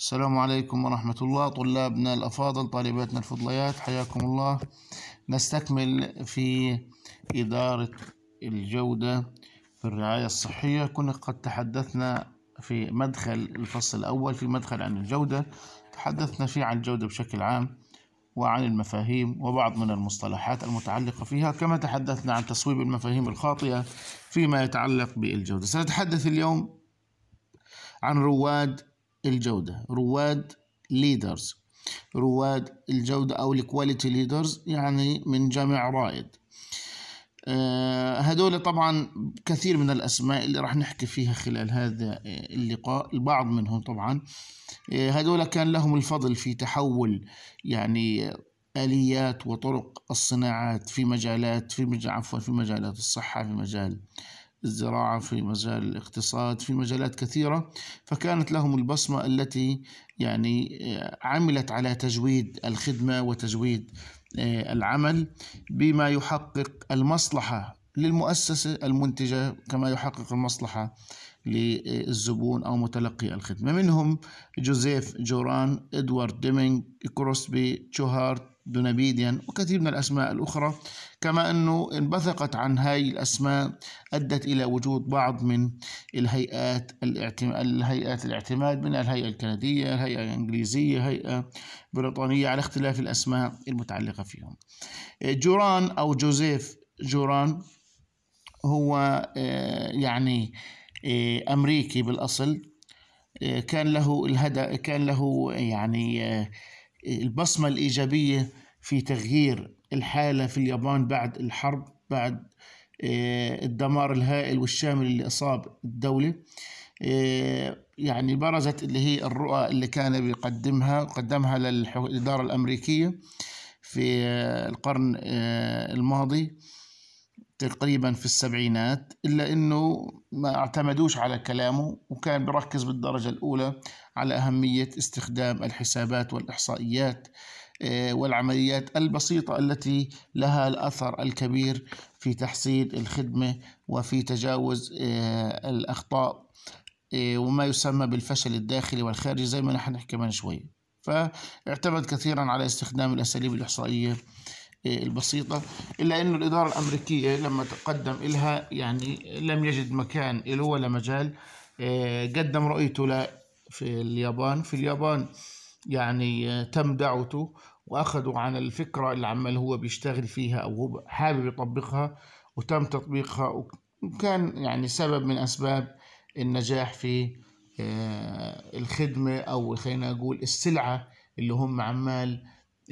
السلام عليكم ورحمة الله طلابنا الأفاضل طالباتنا الفضليات حياكم الله نستكمل في إدارة الجودة في الرعاية الصحية كنا قد تحدثنا في مدخل الفصل الأول في مدخل عن الجودة تحدثنا فيه عن الجودة بشكل عام وعن المفاهيم وبعض من المصطلحات المتعلقة فيها كما تحدثنا عن تصويب المفاهيم الخاطئة فيما يتعلق بالجودة سنتحدث اليوم عن رواد الجودة رواد ليدرز رواد الجودة أو الكواليتي ليدرز يعني من جامع رائد هدول آه، طبعا كثير من الأسماء اللي راح نحكي فيها خلال هذا آه، اللقاء البعض منهم طبعا هدول آه، كان لهم الفضل في تحول يعني آليات وطرق الصناعات في مجالات في مجال عفوا في مجالات الصحة في مجال الزراعة في مجال الاقتصاد في مجالات كثيرة فكانت لهم البصمة التي يعني آه، عملت على تجويد الخدمة وتجويد آه، العمل بما يحقق المصلحة للمؤسسة المنتجة كما يحقق المصلحة للزبون أو متلقي الخدمة منهم جوزيف جوران إدوارد ديمينج كروسبي تشوهارت دونابيديان وكثير من الأسماء الأخرى كما أنه انبثقت عن هاي الأسماء أدت إلى وجود بعض من الهيئات الاعتماد الهيئات الاعتماد من الهيئة الكندية الهيئة الإنجليزية الهيئة بريطانية على اختلاف الأسماء المتعلقة فيهم إيه، جوران أو جوزيف جوران هو إيه، يعني إيه، أمريكي بالأصل كان له الهدى كان له يعني البصمة الإيجابية في تغيير الحالة في اليابان بعد الحرب بعد آه، الدمار الهائل والشامل اللي أصاب الدولة آه، يعني برزت اللي هي الرؤى اللي كان بيقدمها قدمها للإدارة الأمريكية في آه، القرن الماضي تقريبا في السبعينات إلا أنه ما اعتمدوش على كلامه وكان بركز بالدرجة الأولى على أهمية استخدام الحسابات والإحصائيات آه، والعمليات البسيطة التي لها الأثر الكبير في تحسين الخدمة وفي تجاوز آه، الأخطاء آه، وما يسمى بالفشل الداخلي والخارجي زي ما نحن نحكي من شوي فاعتمد كثيرا على استخدام الأساليب الإحصائية البسيطة إلا أن الإدارة الأمريكية لما تقدم إلها يعني لم يجد مكان له ولا مجال قدم رؤيته في اليابان في اليابان يعني تم دعوته واخذوا عن الفكره اللي عمال هو بيشتغل فيها او هو حابب يطبقها وتم تطبيقها وكان يعني سبب من اسباب النجاح في آه، الخدمه او خلينا نقول السلعه اللي هم عمال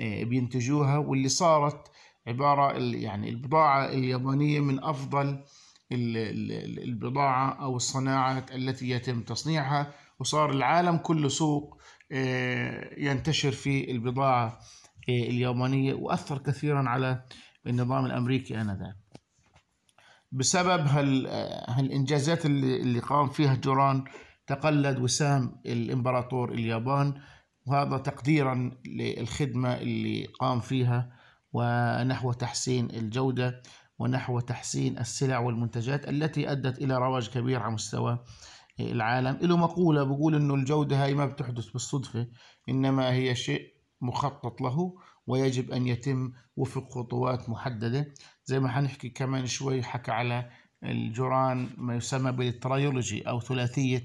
آه، بينتجوها واللي صارت عباره يعني البضاعه اليابانيه من افضل البضاعه او الصناعات التي يتم تصنيعها وصار العالم كله سوق آه، ينتشر في البضاعة اليابانية وأثر كثيرا على النظام الأمريكي آنذاك بسبب هال هالإنجازات اللي قام فيها جوران تقلد وسام الإمبراطور اليابان وهذا تقديرا للخدمة اللي قام فيها ونحو تحسين الجودة ونحو تحسين السلع والمنتجات التي أدت إلى رواج كبير على مستوى العالم له مقولة بقول أنه الجودة هاي ما بتحدث بالصدفة إنما هي شيء مخطط له ويجب أن يتم وفق خطوات محددة زي ما حنحكي كمان شوي حكى على الجوران ما يسمى بالتريولوجي أو ثلاثية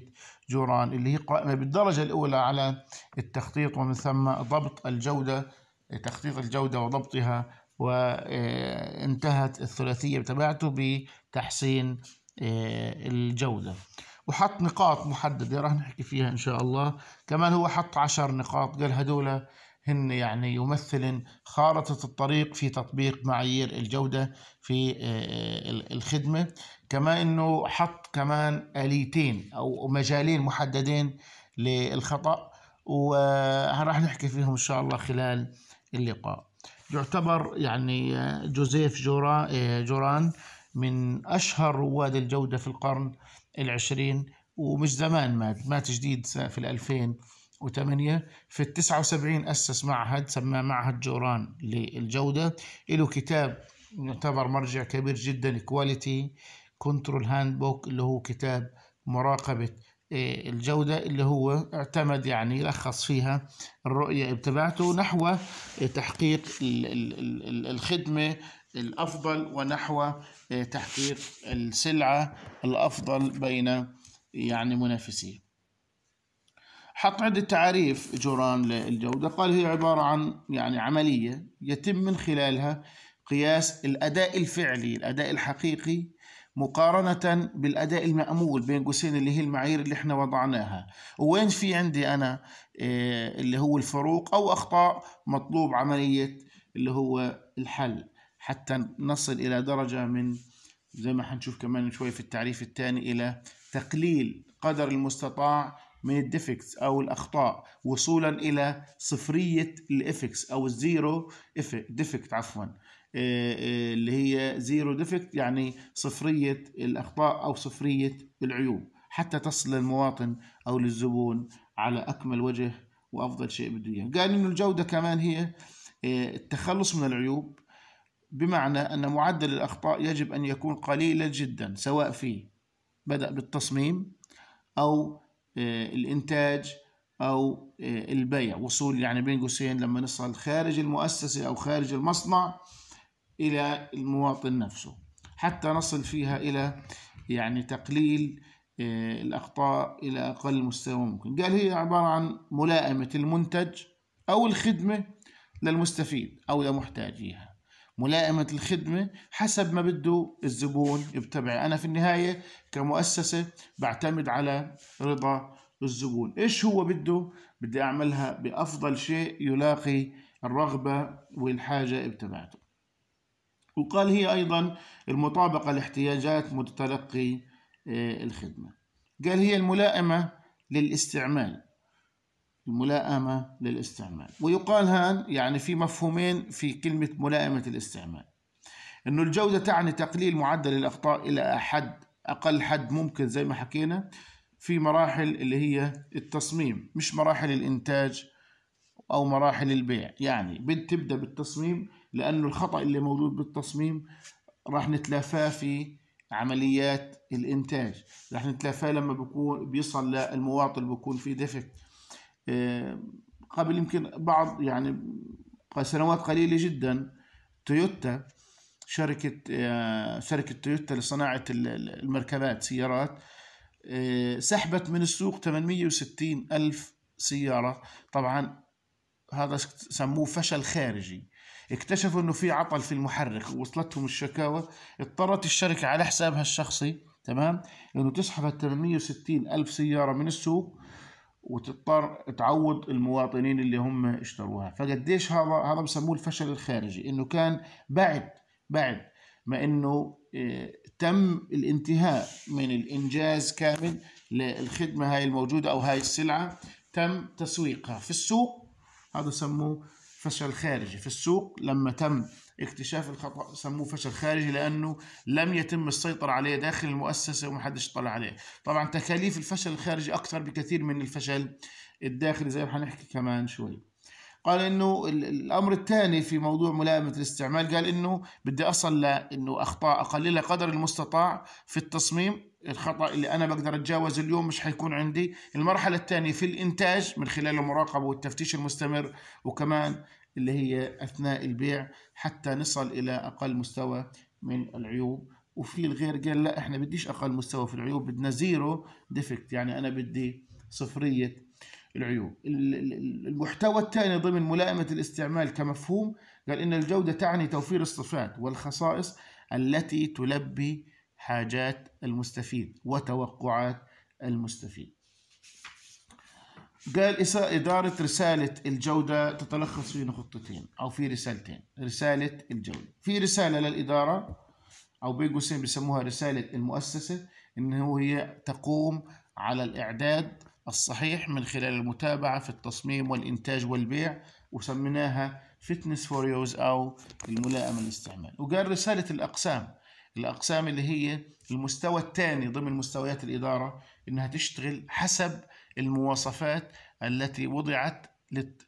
جوران اللي هي قائمة بالدرجة الأولى على التخطيط ومن ثم ضبط الجودة تخطيط الجودة وضبطها وانتهت الثلاثية تبعته بتحسين آه، الجودة وحط نقاط محددة راح نحكي فيها إن شاء الله كمان هو حط عشر نقاط قال هدول هن يعني يمثلن خارطة الطريق في تطبيق معايير الجودة في آه، آه، الخدمة كما أنه حط كمان آليتين أو مجالين محددين للخطأ وراح نحكي فيهم إن شاء الله خلال اللقاء يعتبر يعني آه، جوزيف جوران من أشهر رواد الجودة في القرن العشرين ومش زمان مات مات جديد في الألفين وثمانية في التسعة وسبعين أسس معهد سماه معهد جوران للجودة له كتاب يعتبر مرجع كبير جدا كواليتي كنترول هاند بوك اللي هو كتاب مراقبة آه، الجودة اللي هو اعتمد يعني لخص فيها الرؤية تبعته نحو تحقيق الخدمة الأفضل ونحو آه، تحقيق السلعة الأفضل بين يعني منافسيه حط عدة تعاريف جوران للجودة قال هي عبارة عن يعني عملية يتم من خلالها قياس الأداء الفعلي الأداء الحقيقي مقارنة بالأداء المأمول بين قوسين اللي هي المعايير اللي احنا وضعناها وين في عندي أنا آه، اللي هو الفروق أو أخطاء مطلوب عملية اللي هو الحل حتى نصل إلى درجة من زي ما حنشوف كمان شوي في التعريف الثاني إلى تقليل قدر المستطاع من الديفكتس او الاخطاء وصولا الى صفريه الافكس او الزيرو ديفكت عفوا آه، آه، اللي هي زيرو ديفكت يعني صفريه الاخطاء او صفريه العيوب حتى تصل للمواطن او للزبون على اكمل وجه وافضل شيء بده اياه قال انه الجوده كمان هي آه، التخلص من العيوب بمعنى ان معدل الاخطاء يجب ان يكون قليلا جدا سواء في بدأ بالتصميم أو آه، الإنتاج أو آه، البيع وصول يعني بين قوسين لما نصل خارج المؤسسة أو خارج المصنع إلى المواطن نفسه حتى نصل فيها إلى يعني تقليل آه، الأخطاء إلى أقل مستوى ممكن قال هي عبارة عن ملائمة المنتج أو الخدمة للمستفيد أو لمحتاجيها ملائمة الخدمة حسب ما بده الزبون يتبع أنا في النهاية كمؤسسة بعتمد على رضا الزبون إيش هو بده بدي أعملها بأفضل شيء يلاقي الرغبة والحاجة بتبعته وقال هي أيضا المطابقة لاحتياجات متلقي آه، الخدمة قال هي الملائمة للاستعمال الملائمة للاستعمال ويقال هان يعني في مفهومين في كلمة ملائمة الاستعمال أنه الجودة تعني تقليل معدل الأخطاء إلى حد أقل حد ممكن زي ما حكينا في مراحل اللي هي التصميم مش مراحل الإنتاج أو مراحل البيع يعني بتبدأ بالتصميم لأنه الخطأ اللي موجود بالتصميم راح نتلافاه في عمليات الإنتاج راح نتلافاه لما بيكون بيصل للمواطن بيكون في ديفكت آه، قبل يمكن بعض يعني سنوات قليلة جدا تويوتا شركة آه، شركة تويوتا لصناعة المركبات سيارات آه، سحبت من السوق 860 ألف سيارة طبعا هذا سموه فشل خارجي اكتشفوا انه في عطل في المحرك ووصلتهم الشكاوى اضطرت الشركة على حسابها الشخصي تمام انه تسحب 860 ألف سيارة من السوق وتضطر تعوض المواطنين اللي هم اشتروها فقديش هذا هذا بسموه الفشل الخارجي انه كان بعد بعد ما انه آه، تم الانتهاء من الانجاز كامل للخدمه هاي الموجوده او هاي السلعه تم تسويقها في السوق هذا سموه فشل خارجي في السوق لما تم اكتشاف الخطا سموه فشل خارجي لانه لم يتم السيطره عليه داخل المؤسسه وما حدش طلع عليه طبعا تكاليف الفشل الخارجي اكثر بكثير من الفشل الداخلي زي ما حنحكي كمان شوي قال انه الامر الثاني في موضوع ملائمه الاستعمال قال انه بدي اصل لانه اخطاء اقللها قدر المستطاع في التصميم الخطا اللي انا بقدر اتجاوزه اليوم مش حيكون عندي المرحله الثانيه في الانتاج من خلال المراقبه والتفتيش المستمر وكمان اللي هي أثناء البيع حتى نصل إلى أقل مستوى من العيوب وفي الغير قال لا احنا بديش أقل مستوى في العيوب بدنا زيرو ديفكت يعني أنا بدي صفرية العيوب المحتوى الثاني ضمن ملائمة الاستعمال كمفهوم قال إن الجودة تعني توفير الصفات والخصائص التي تلبي حاجات المستفيد وتوقعات المستفيد قال إدارة رسالة الجودة تتلخص في خطتين أو في رسالتين رسالة الجودة في رسالة للإدارة أو بين قوسين بيسموها رسالة المؤسسة إن هو هي تقوم على الإعداد الصحيح من خلال المتابعة في التصميم والإنتاج والبيع وسميناها فتنس فور يوز أو الملائمة للاستعمال وقال رسالة الأقسام الأقسام اللي هي المستوى الثاني ضمن مستويات الإدارة إنها تشتغل حسب المواصفات التي وضعت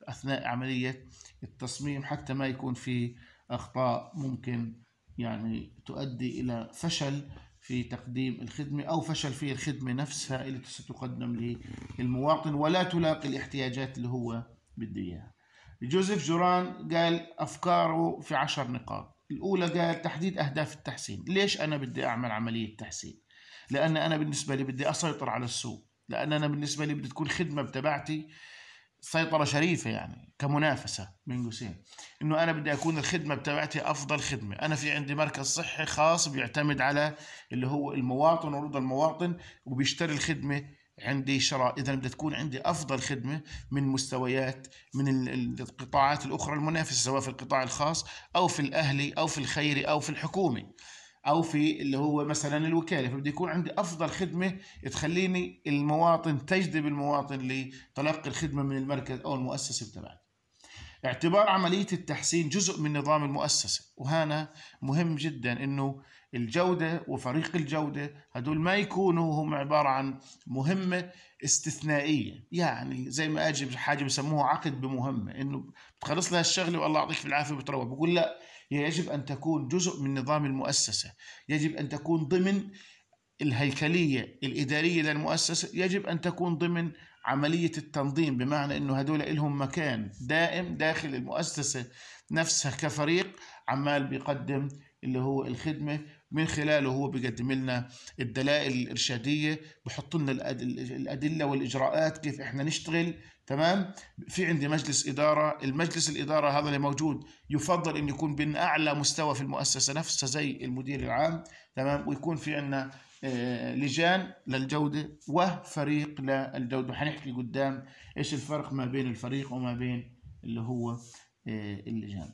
أثناء عملية التصميم حتى ما يكون في أخطاء ممكن يعني تؤدي إلى فشل في تقديم الخدمة أو فشل في الخدمة نفسها التي ستقدم للمواطن ولا تلاقي الاحتياجات اللي هو بده إياها جوزيف جوران قال أفكاره في عشر نقاط الأولى قال تحديد أهداف التحسين ليش أنا بدي أعمل عملية تحسين لأن أنا بالنسبة لي بدي أسيطر على السوق لان انا بالنسبه لي بدي تكون خدمه بتبعتي سيطرة شريفة يعني كمنافسة بين قوسين انه انا بدي اكون الخدمة بتبعتي افضل خدمة، انا في عندي مركز صحي خاص بيعتمد على اللي هو المواطن ورضا المواطن وبيشتري الخدمة عندي شراء، اذا بدها تكون عندي افضل خدمة من مستويات من القطاعات الاخرى المنافسة سواء في القطاع الخاص او في الاهلي او في الخيري او في الحكومي. او في اللي هو مثلا الوكاله فبده يكون عندي افضل خدمه تخليني المواطن تجذب المواطن لتلقي الخدمه من المركز او المؤسسه تبعتي اعتبار عملية التحسين جزء من نظام المؤسسة وهنا مهم جدا أنه الجودة وفريق الجودة هدول ما يكونوا هم عبارة عن مهمة استثنائية يعني زي ما أجي حاجة بسموها عقد بمهمة أنه بتخلص لها الشغلة والله يعطيك في العافية بتروح بقول لا يجب أن تكون جزء من نظام المؤسسة يجب أن تكون ضمن الهيكلية الإدارية للمؤسسة يجب أن تكون ضمن عملية التنظيم بمعنى أنه هدول لهم مكان دائم داخل المؤسسة نفسها كفريق عمال بيقدم اللي هو الخدمة من خلاله هو بيقدم لنا الدلائل الارشاديه بحط لنا الادله والاجراءات كيف احنا نشتغل تمام في عندي مجلس اداره المجلس الاداره هذا اللي موجود يفضل انه يكون بين اعلى مستوى في المؤسسه نفسها زي المدير العام تمام ويكون في عندنا آه، لجان للجوده وفريق للجوده وحنحكي قدام ايش الفرق ما بين الفريق وما بين اللي هو آه، اللجان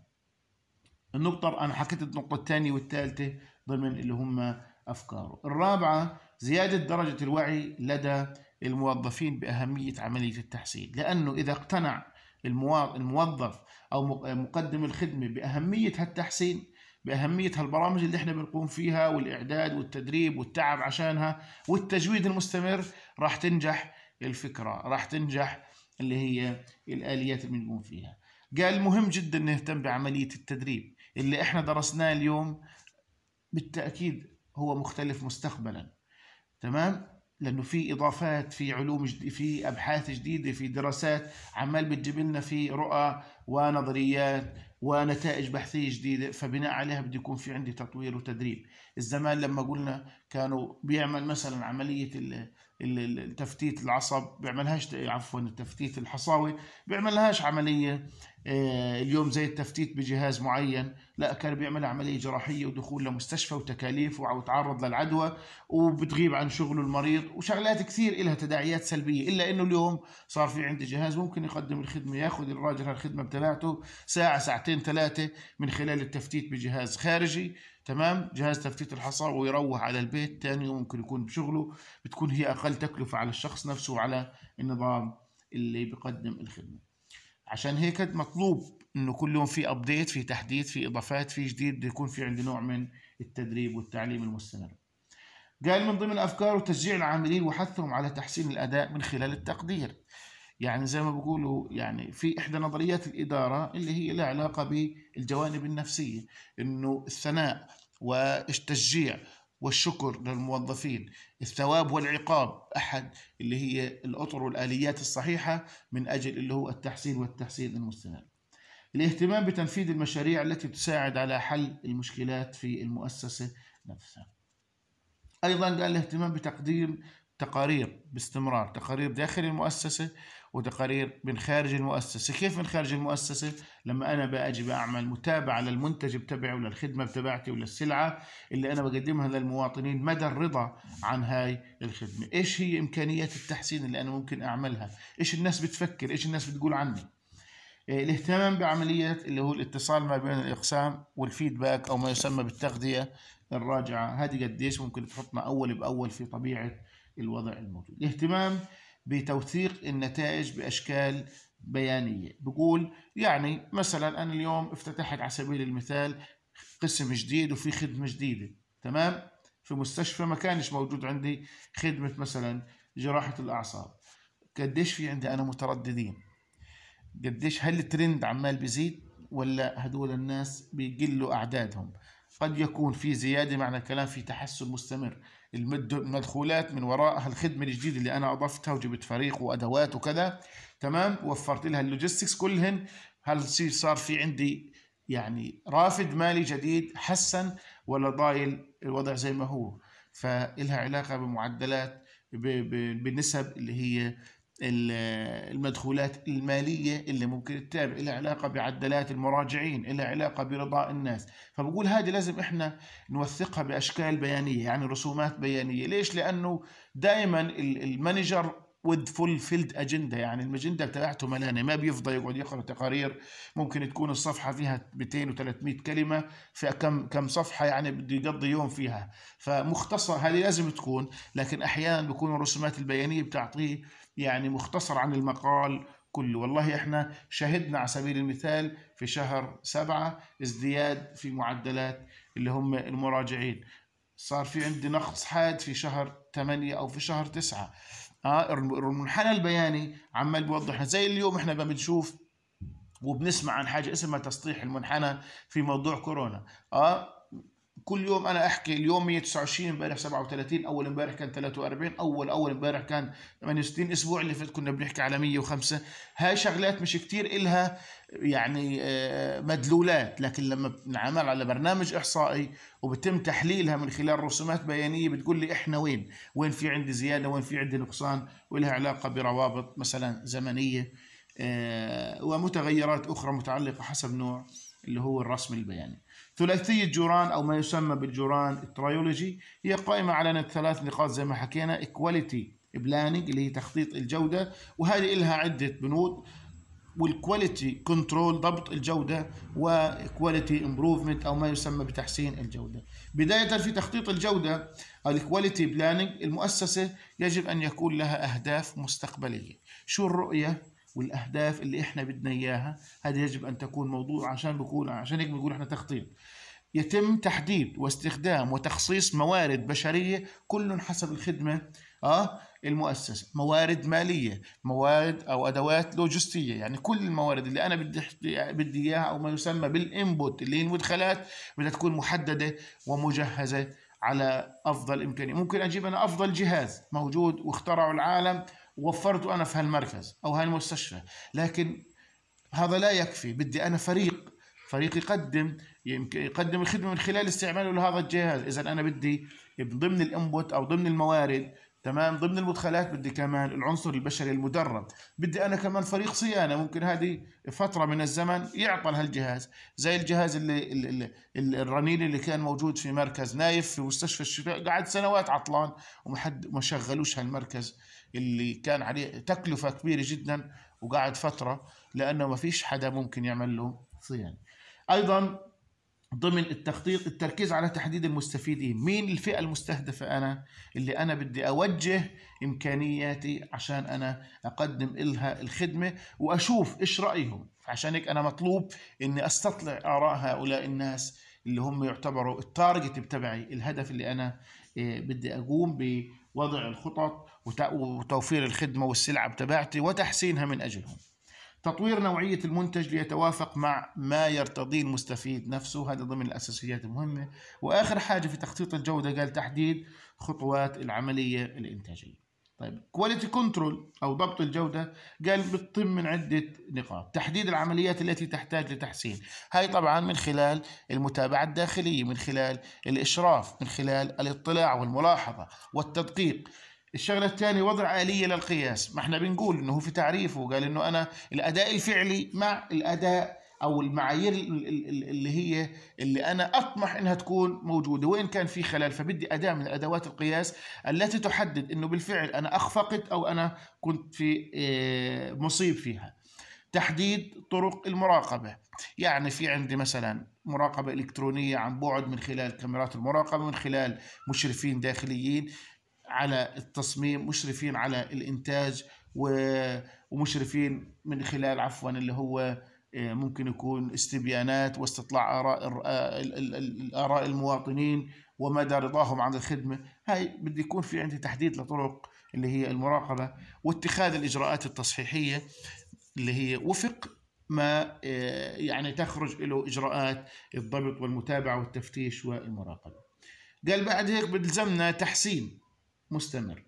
النقطة أنا حكيت النقطة الثانية والثالثة ضمن اللي هم أفكاره الرابعة زيادة درجة الوعي لدى الموظفين بأهمية عملية التحسين، لأنه إذا اقتنع الموظف أو مقدم الخدمة بأهمية هالتحسين بأهمية هالبرامج اللي احنا بنقوم فيها والإعداد والتدريب والتعب عشانها والتجويد المستمر راح تنجح الفكرة راح تنجح اللي هي الآليات اللي بنقوم فيها قال مهم جدا نهتم بعملية التدريب اللي احنا درسناه اليوم بالتأكيد هو مختلف مستقبلا تمام لانه في اضافات في علوم جديد، في ابحاث جديده في دراسات عمال بتجيب لنا في رؤى ونظريات ونتائج بحثيه جديده فبناء عليها بده يكون في عندي تطوير وتدريب الزمان لما قلنا كانوا بيعمل مثلا عمليه التفتيت العصب بيعملهاش عفوا التفتيت الحصاوي بيعملهاش عمليه آه، اليوم زي التفتيت بجهاز معين لا كان بيعمل عملية جراحية ودخول لمستشفى وتكاليف وتعرض للعدوى وبتغيب عن شغله المريض وشغلات كثير إلها تداعيات سلبية إلا أنه اليوم صار في عندي جهاز ممكن يقدم الخدمة ياخذ الراجل هالخدمة بتبعته ساعة ساعتين ثلاثة من خلال التفتيت بجهاز خارجي تمام جهاز تفتيت الحصى ويروح على البيت ثاني يوم ممكن يكون بشغله بتكون هي أقل تكلفة على الشخص نفسه وعلى النظام اللي بقدم الخدمة عشان هيك مطلوب انه كل يوم في ابديت في تحديث في اضافات في جديد بده يكون في عندي نوع من التدريب والتعليم المستمر قال من ضمن افكاره تشجيع العاملين وحثهم على تحسين الاداء من خلال التقدير يعني زي ما بيقولوا يعني في احدى نظريات الاداره اللي هي لها علاقه بالجوانب النفسيه انه الثناء والتشجيع والشكر للموظفين الثواب والعقاب أحد اللي هي الأطر والآليات الصحيحة من أجل اللي هو التحسين والتحسين المستمر الاهتمام بتنفيذ المشاريع التي تساعد على حل المشكلات في المؤسسة نفسها أيضا قال الاهتمام بتقديم تقارير باستمرار تقارير داخل المؤسسة وتقارير من خارج المؤسسة كيف من خارج المؤسسة؟ لما أنا بأجي بعمل متابعة للمنتج بتبعي وللخدمة بتبعتي وللسلعة اللي أنا بقدمها للمواطنين مدى الرضا عن هاي الخدمة إيش هي إمكانيات التحسين اللي أنا ممكن أعملها إيش الناس بتفكر إيش الناس بتقول عني آه، الاهتمام بعملية اللي هو الاتصال ما بين الإقسام والفيدباك أو ما يسمى بالتغذية الراجعة هذه قديش ممكن تحطنا أول بأول في طبيعة الوضع الموجود الاهتمام بتوثيق النتائج بأشكال بيانية بقول يعني مثلا أنا اليوم افتتحت على سبيل المثال قسم جديد وفي خدمة جديدة تمام في مستشفى ما كانش موجود عندي خدمة مثلا جراحة الأعصاب قديش في عندي أنا مترددين قديش هل الترند عمال بيزيد ولا هدول الناس بيقلوا أعدادهم قد يكون في زيادة معنى الكلام في تحسن مستمر المدخولات من وراء الخدمه الجديده اللي انا اضفتها وجبت فريق وادوات وكذا تمام وفرت لها اللوجيستكس كلهن هل صار في عندي يعني رافد مالي جديد حسن ولا ضايل الوضع زي ما هو فإلها علاقة بمعدلات بنسب اللي هي المدخولات المالية اللي ممكن تتابع إلى علاقة بعدلات المراجعين إلى علاقة برضاء الناس فبقول هذه لازم إحنا نوثقها بأشكال بيانية يعني رسومات بيانية ليش؟ لأنه دائما المانجر ود فول فيلد اجنده يعني الاجنده تبعته ملانه ما بيفضى يقعد يقرا تقارير ممكن تكون الصفحه فيها 200 و300 كلمه في كم كم صفحه يعني بده يقضي يوم فيها فمختصر هذه لازم تكون لكن احيانا بيكون الرسومات البيانيه بتعطيه يعني مختصر عن المقال كله والله احنا شهدنا على سبيل المثال في شهر سبعة ازدياد في معدلات اللي هم المراجعين صار في عندي نقص حاد في شهر ثمانية او في شهر تسعة اه المنحنى البياني عمال بيوضح زي اليوم احنا بنشوف وبنسمع عن حاجه اسمها تسطيح المنحنى في موضوع كورونا اه كل يوم انا احكي اليوم 129 امبارح 37 اول امبارح كان 43 اول اول امبارح كان 68 اسبوع اللي فات كنا بنحكي على 105 هاي شغلات مش كتير إلها يعني آه، مدلولات لكن لما بنعمل على برنامج احصائي وبتم تحليلها من خلال رسومات بيانيه بتقول لي احنا وين وين في عندي زياده وين في عندي نقصان ولها علاقه بروابط مثلا زمنيه آه، ومتغيرات اخرى متعلقه حسب نوع اللي هو الرسم البياني ثلاثية جوران أو ما يسمى بالجوران الترايولوجي هي قائمة على ثلاث نقاط زي ما حكينا كواليتي بلاننج اللي هي تخطيط الجودة وهذه إلها عدة بنود والكواليتي كنترول ضبط الجودة وكواليتي امبروفمنت أو ما يسمى بتحسين الجودة بداية في تخطيط الجودة أو الكواليتي بلاننج المؤسسة يجب أن يكون لها أهداف مستقبلية شو الرؤية والاهداف اللي احنا بدنا اياها هذا يجب ان تكون موضوع عشان بكون عشان هيك بنقول احنا تخطيط يتم تحديد واستخدام وتخصيص موارد بشريه كل حسب الخدمه اه المؤسسه موارد ماليه موارد او ادوات لوجستيه يعني كل الموارد اللي انا بدي بدي اياها او ما يسمى بالانبوت اللي هي المدخلات بدها تكون محدده ومجهزه على افضل امكانيه ممكن اجيب انا افضل جهاز موجود واخترعه العالم وفرته انا في هالمركز او هالمستشفى لكن هذا لا يكفي بدي انا فريق فريق يقدم يمكن يقدم الخدمه من خلال استعماله لهذا الجهاز اذا انا بدي ضمن الانبوت او ضمن الموارد تمام ضمن المدخلات بدي كمان العنصر البشري المدرب بدي انا كمان فريق صيانه ممكن هذه فتره من الزمن يعطل هالجهاز زي الجهاز اللي, اللي, الرنين اللي كان موجود في مركز نايف في مستشفى الشفاء قعد سنوات عطلان ومحد ما شغلوش هالمركز اللي كان عليه تكلفه كبيره جدا وقعد فتره لانه ما فيش حدا ممكن يعمل له صيانه ايضا ضمن التخطيط التركيز على تحديد المستفيدين مين الفئة المستهدفة أنا اللي أنا بدي أوجه إمكانياتي عشان أنا أقدم إلها الخدمة وأشوف إيش رأيهم عشان هيك أنا مطلوب إني أستطلع آراء هؤلاء الناس اللي هم يعتبروا التارجت بتبعي الهدف اللي أنا آه، بدي أقوم بوضع الخطط وتوفير الخدمة والسلعة بتبعتي وتحسينها من أجلهم تطوير نوعية المنتج ليتوافق مع ما يرتضيه المستفيد نفسه هذا ضمن الأساسيات المهمة وآخر حاجة في تخطيط الجودة قال تحديد خطوات العملية الإنتاجية طيب كواليتي كنترول او ضبط الجوده قال بتتم من عده نقاط تحديد العمليات التي تحتاج لتحسين هاي طبعا من خلال المتابعه الداخليه من خلال الاشراف من خلال الاطلاع والملاحظه والتدقيق الشغله الثانيه وضع اليه للقياس ما احنا بنقول انه هو في تعريفه قال انه انا الاداء الفعلي مع الاداء او المعايير اللي هي اللي انا اطمح انها تكون موجوده وين كان في خلل فبدي اداه من ادوات القياس التي تحدد انه بالفعل انا اخفقت او انا كنت في آه، مصيب فيها تحديد طرق المراقبه يعني في عندي مثلا مراقبه الكترونيه عن بعد من خلال كاميرات المراقبه من خلال مشرفين داخليين على التصميم مشرفين على الإنتاج ومشرفين من خلال عفوا اللي هو آه، ممكن يكون استبيانات واستطلاع آراء الاراء آه، المواطنين ومدى رضاهم عن الخدمة هاي بده يكون في عندي تحديد لطرق اللي هي المراقبة واتخاذ الإجراءات التصحيحية اللي هي وفق ما آه، يعني تخرج له إجراءات الضبط والمتابعة والتفتيش والمراقبة قال بعد هيك بلزمنا تحسين مستمر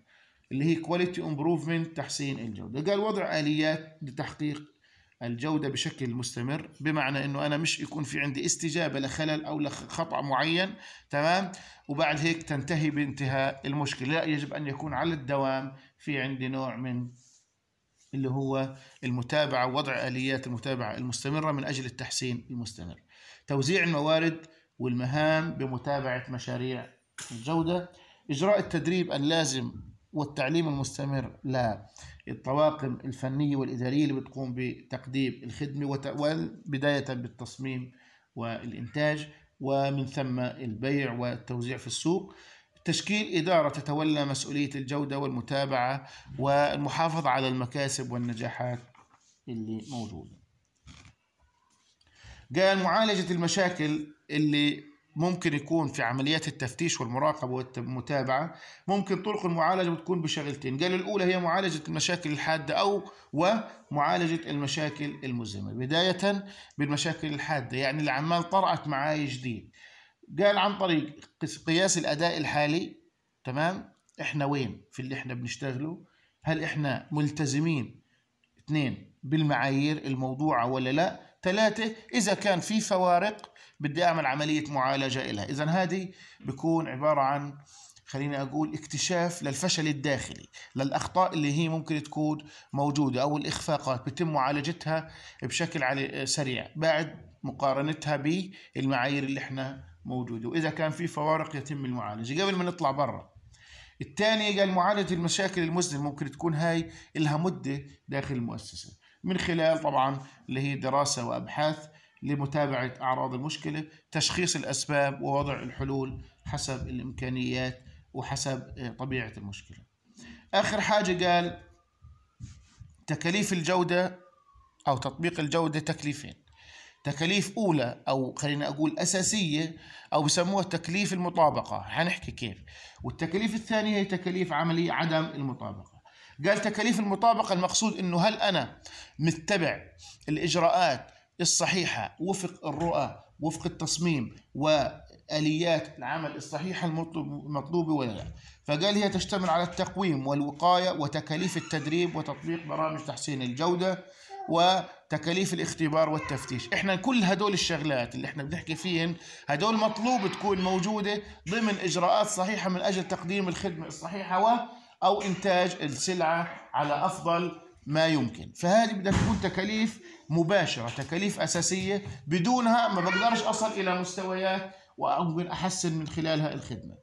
اللي هي كواليتي امبروفمنت تحسين الجوده قال وضع اليات لتحقيق الجوده بشكل مستمر بمعنى انه انا مش يكون في عندي استجابه لخلل او لخطا معين تمام وبعد هيك تنتهي بانتهاء المشكله لا يجب ان يكون على الدوام في عندي نوع من اللي هو المتابعه وضع اليات المتابعه المستمره من اجل التحسين المستمر توزيع الموارد والمهام بمتابعه مشاريع الجوده إجراء التدريب اللازم والتعليم المستمر للطواقم الفنية والإدارية اللي بتقوم بتقديم الخدمة وبداية بالتصميم والإنتاج ومن ثم البيع والتوزيع في السوق تشكيل إدارة تتولى مسؤولية الجودة والمتابعة والمحافظة على المكاسب والنجاحات اللي موجودة قال معالجة المشاكل اللي ممكن يكون في عمليات التفتيش والمراقبة والمتابعة ممكن طرق المعالجة بتكون بشغلتين قال الأولى هي معالجة المشاكل الحادة أو ومعالجة المشاكل المزمنة بداية بالمشاكل الحادة يعني اللي عمال طرأت معاي جديد قال عن طريق قياس الأداء الحالي تمام إحنا وين في اللي إحنا بنشتغله هل إحنا ملتزمين اثنين بالمعايير الموضوعة ولا لا ثلاثة إذا كان في فوارق بدي أعمل عملية معالجة إلها إذا هذه بكون عبارة عن خليني أقول اكتشاف للفشل الداخلي للأخطاء اللي هي ممكن تكون موجودة أو الإخفاقات بتم معالجتها بشكل سريع بعد مقارنتها بالمعايير اللي احنا موجودة وإذا كان في فوارق يتم المعالجة قبل ما نطلع برا الثاني قال معالجة المشاكل المزمنة ممكن تكون هاي لها مدة داخل المؤسسة من خلال طبعا اللي هي دراسة وأبحاث لمتابعة أعراض المشكلة تشخيص الأسباب ووضع الحلول حسب الإمكانيات وحسب آه، طبيعة المشكلة آخر حاجة قال تكاليف الجودة أو تطبيق الجودة تكليفين تكاليف أولى أو خلينا أقول أساسية أو بسموها تكليف المطابقة حنحكي كيف والتكاليف الثانية هي تكاليف عملية عدم المطابقة قال تكاليف المطابقة المقصود أنه هل أنا متبع الإجراءات الصحيحة وفق الرؤى وفق التصميم واليات العمل الصحيحه المطلوبه ولا لا فقال هي تشتمل على التقويم والوقايه وتكاليف التدريب وتطبيق برامج تحسين الجوده وتكاليف الاختبار والتفتيش احنا كل هدول الشغلات اللي احنا بنحكي فيهن هدول مطلوب تكون موجوده ضمن اجراءات صحيحه من اجل تقديم الخدمه الصحيحه و أو إنتاج السلعة على أفضل ما يمكن فهذه بدها تكون تكاليف مباشرة تكاليف أساسية بدونها ما بقدرش أصل إلى مستويات وأمكن أحسن من خلالها الخدمة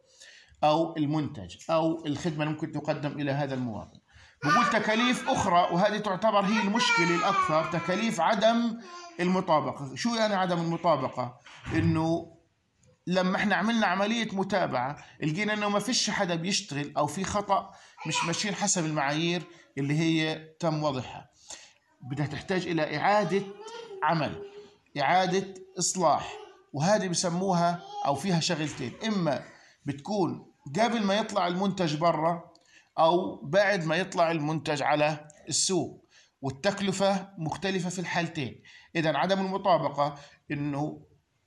أو المنتج أو الخدمة اللي ممكن تقدم إلى هذا المواطن بقول تكاليف أخرى وهذه تعتبر هي المشكلة الأكثر تكاليف عدم المطابقة شو يعني عدم المطابقة؟ إنه لما احنا عملنا عملية متابعة لقينا انه ما فيش حدا بيشتغل او في خطأ مش ماشيين حسب المعايير اللي هي تم وضعها بدها تحتاج الى اعادة عمل اعادة اصلاح وهذه بسموها او فيها شغلتين اما بتكون قبل ما يطلع المنتج برا او بعد ما يطلع المنتج على السوق والتكلفة مختلفة في الحالتين إذا عدم المطابقة أنه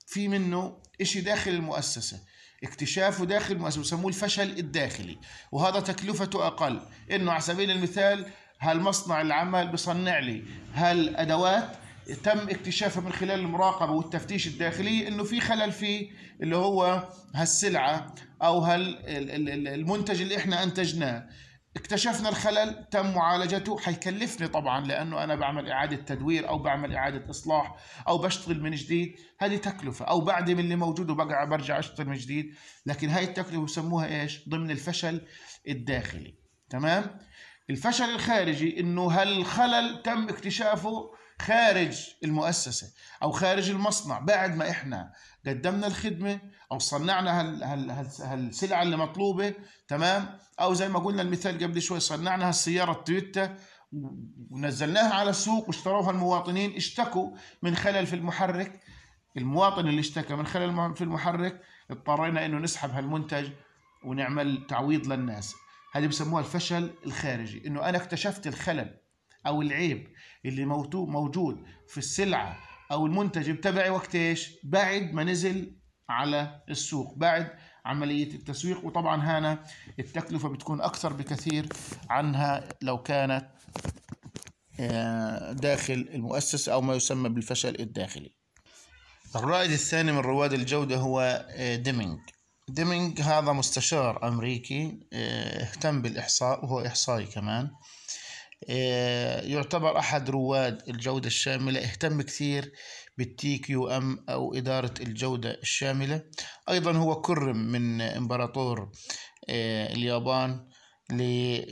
في منه شيء داخل المؤسسة اكتشافه داخل المؤسسة بسموه الفشل الداخلي وهذا تكلفته أقل إنه على سبيل المثال هالمصنع العمل بصنع لي هالأدوات تم اكتشافها من خلال المراقبة والتفتيش الداخلي انه في خلل في اللي هو هالسلعة او هالمنتج اللي احنا انتجناه اكتشفنا الخلل تم معالجته حيكلفني طبعا لانه انا بعمل اعاده تدوير او بعمل اعاده اصلاح او بشتغل من جديد هذه تكلفه او بعدي من اللي موجود وبقعد برجع اشتغل من جديد لكن هاي التكلفه بسموها ايش ضمن الفشل الداخلي تمام الفشل الخارجي انه هالخلل تم اكتشافه خارج المؤسسه او خارج المصنع بعد ما احنا قدمنا الخدمه او صنعنا هال هال هال هالسلعه اللي مطلوبه تمام او زي ما قلنا المثال قبل شوي صنعنا هالسياره التويوتا ونزلناها على السوق واشتروها المواطنين اشتكوا من خلل في المحرك المواطن اللي اشتكى من خلل في المحرك اضطرينا انه نسحب هالمنتج ونعمل تعويض للناس هذه بسموها الفشل الخارجي انه انا اكتشفت الخلل او العيب اللي موجود في السلعه او المنتج بتبعي وقت ايش بعد ما نزل على السوق بعد عملية التسويق وطبعا هنا التكلفة بتكون أكثر بكثير عنها لو كانت آه، داخل المؤسسة أو ما يسمى بالفشل الداخلي الرائد الثاني من رواد الجودة هو ديمينج آه، ديمينج هذا مستشار أمريكي آه، اهتم بالإحصاء وهو إحصائي كمان يعتبر أحد رواد الجودة الشاملة اهتم كثير بالتي كيو ام او اداره الجوده الشامله ايضا هو كرم من امبراطور آه، اليابان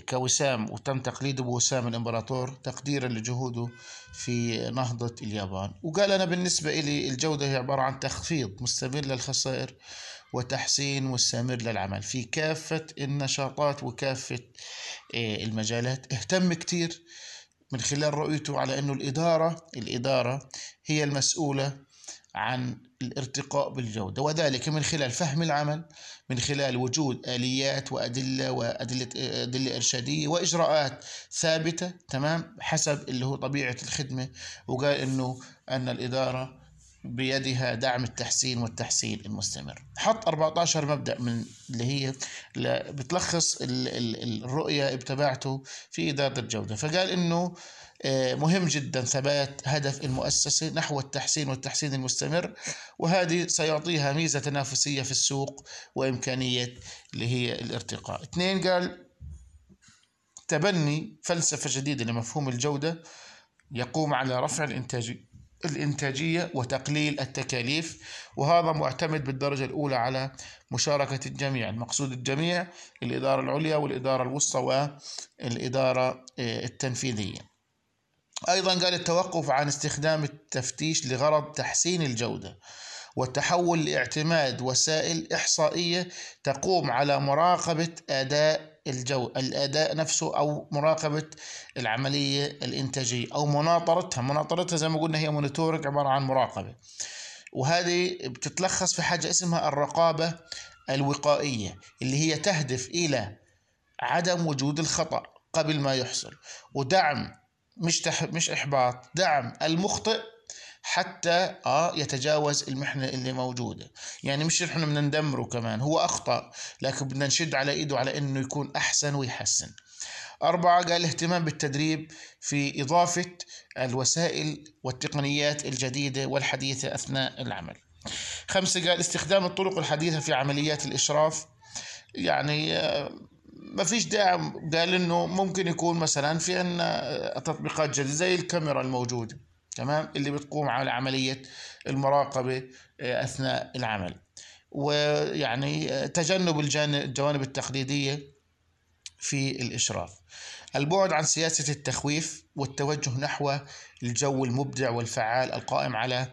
كوسام وتم تقليده بوسام الامبراطور تقديرا لجهوده في نهضة اليابان وقال أنا بالنسبة إلي الجودة هي عبارة عن تخفيض مستمر للخسائر وتحسين مستمر للعمل في كافة النشاطات وكافة آه، المجالات اهتم كتير من خلال رؤيته على أنه الإدارة الإدارة هي المسؤولة عن الارتقاء بالجودة وذلك من خلال فهم العمل من خلال وجود آليات وأدلة وأدلة أدلة إرشادية وإجراءات ثابتة تمام حسب اللي هو طبيعة الخدمة وقال إنه أن الإدارة بيدها دعم التحسين والتحسين المستمر حط 14 مبدأ من اللي هي بتلخص الرؤية بتبعته في إدارة الجودة فقال إنه آه، مهم جدا ثبات هدف المؤسسة نحو التحسين والتحسين المستمر وهذه سيعطيها ميزة تنافسية في السوق وإمكانية اللي هي الارتقاء اثنين قال تبني فلسفة جديدة لمفهوم الجودة يقوم على رفع الإنتاجية الإنتاجية وتقليل التكاليف وهذا معتمد بالدرجة الأولى على مشاركة الجميع المقصود الجميع الإدارة العليا والإدارة الوسطى والإدارة آه، التنفيذية أيضا قال التوقف عن استخدام التفتيش لغرض تحسين الجودة والتحول لاعتماد وسائل إحصائية تقوم على مراقبة أداء الجو الأداء نفسه أو مراقبة العملية الإنتاجية أو مناطرتها مناطرتها زي ما قلنا هي مونيتورنج عبارة عن مراقبة وهذه بتتلخص في حاجة اسمها الرقابة الوقائية اللي هي تهدف إلى عدم وجود الخطأ قبل ما يحصل ودعم مش تح... مش إحباط دعم المخطئ حتى اه يتجاوز المحنه اللي موجوده، يعني مش نحن بدنا ندمره كمان، هو اخطا لكن بدنا نشد على ايده على انه يكون احسن ويحسن. أربعة قال الاهتمام بالتدريب في إضافة الوسائل والتقنيات الجديدة والحديثة أثناء العمل خمسة قال استخدام الطرق الحديثة في عمليات الإشراف يعني آه، ما فيش داعي قال انه ممكن يكون مثلا في عندنا تطبيقات جديده زي الكاميرا الموجوده تمام اللي بتقوم على عملية المراقبة آه، أثناء العمل ويعني آه، تجنب الجوانب التقليدية في الإشراف البعد عن سياسة التخويف والتوجه نحو الجو المبدع والفعال القائم على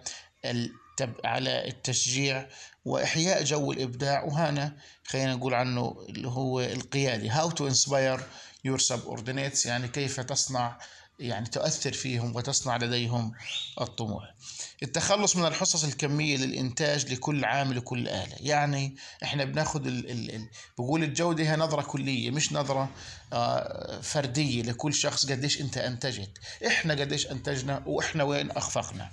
على التشجيع وإحياء جو الإبداع وهنا خلينا نقول عنه اللي هو القيادي How to inspire your subordinates يعني كيف تصنع يعني تؤثر فيهم وتصنع لديهم الطموح التخلص من الحصص الكمية للإنتاج لكل عامل وكل آلة يعني إحنا بناخذ ال ال ال بقول الجودة هي نظرة كلية مش نظرة آه، فردية لكل شخص قديش أنت أنتجت إحنا قديش أنتجنا وإحنا وين أخفقنا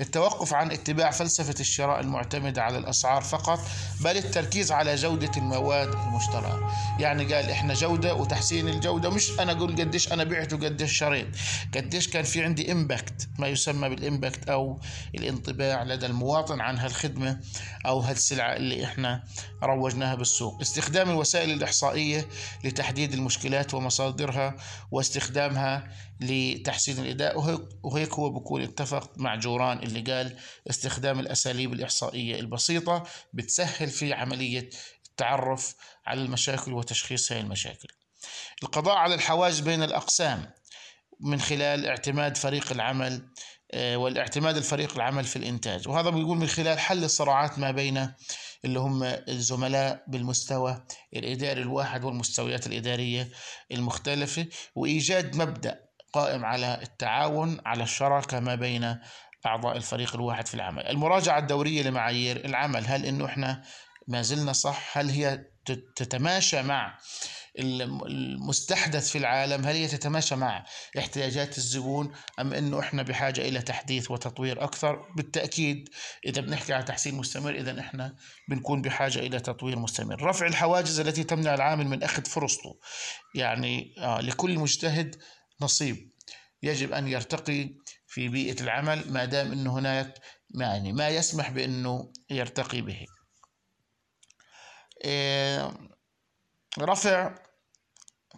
التوقف عن اتباع فلسفة الشراء المعتمدة على الأسعار فقط بل التركيز على جودة المواد المشتراه يعني قال إحنا جودة وتحسين الجودة مش أنا أقول قديش أنا بعت وقديش شريت قديش كان في عندي امباكت ما يسمى بالامباكت او الانطباع لدى المواطن عن هالخدمه او هالسلعه اللي احنا روجناها بالسوق استخدام الوسائل الاحصائيه لتحديد المشكلات ومصادرها واستخدامها لتحسين الاداء وهيك هو بكون اتفق مع جوران اللي قال استخدام الاساليب الاحصائيه البسيطه بتسهل في عمليه التعرف على المشاكل وتشخيص هذه المشاكل القضاء على الحواجز بين الأقسام من خلال اعتماد فريق العمل آه، والاعتماد الفريق العمل في الإنتاج وهذا بيقول من خلال حل الصراعات ما بين اللي هم الزملاء بالمستوى الإداري الواحد والمستويات الإدارية المختلفة وإيجاد مبدأ قائم على التعاون على الشراكة ما بين أعضاء الفريق الواحد في العمل المراجعة الدورية لمعايير العمل هل إنه إحنا ما زلنا صح هل هي تتماشى مع المستحدث في العالم هل هي تتماشى مع احتياجات الزبون أم أنه إحنا بحاجة إلى تحديث وتطوير أكثر بالتأكيد إذا بنحكي عن تحسين مستمر إذا إحنا بنكون بحاجة إلى تطوير مستمر رفع الحواجز التي تمنع العامل من أخذ فرصته يعني آه، لكل مجتهد نصيب يجب أن يرتقي في بيئة العمل ما دام أنه هناك يعني ما يسمح بأنه يرتقي به إيه رفع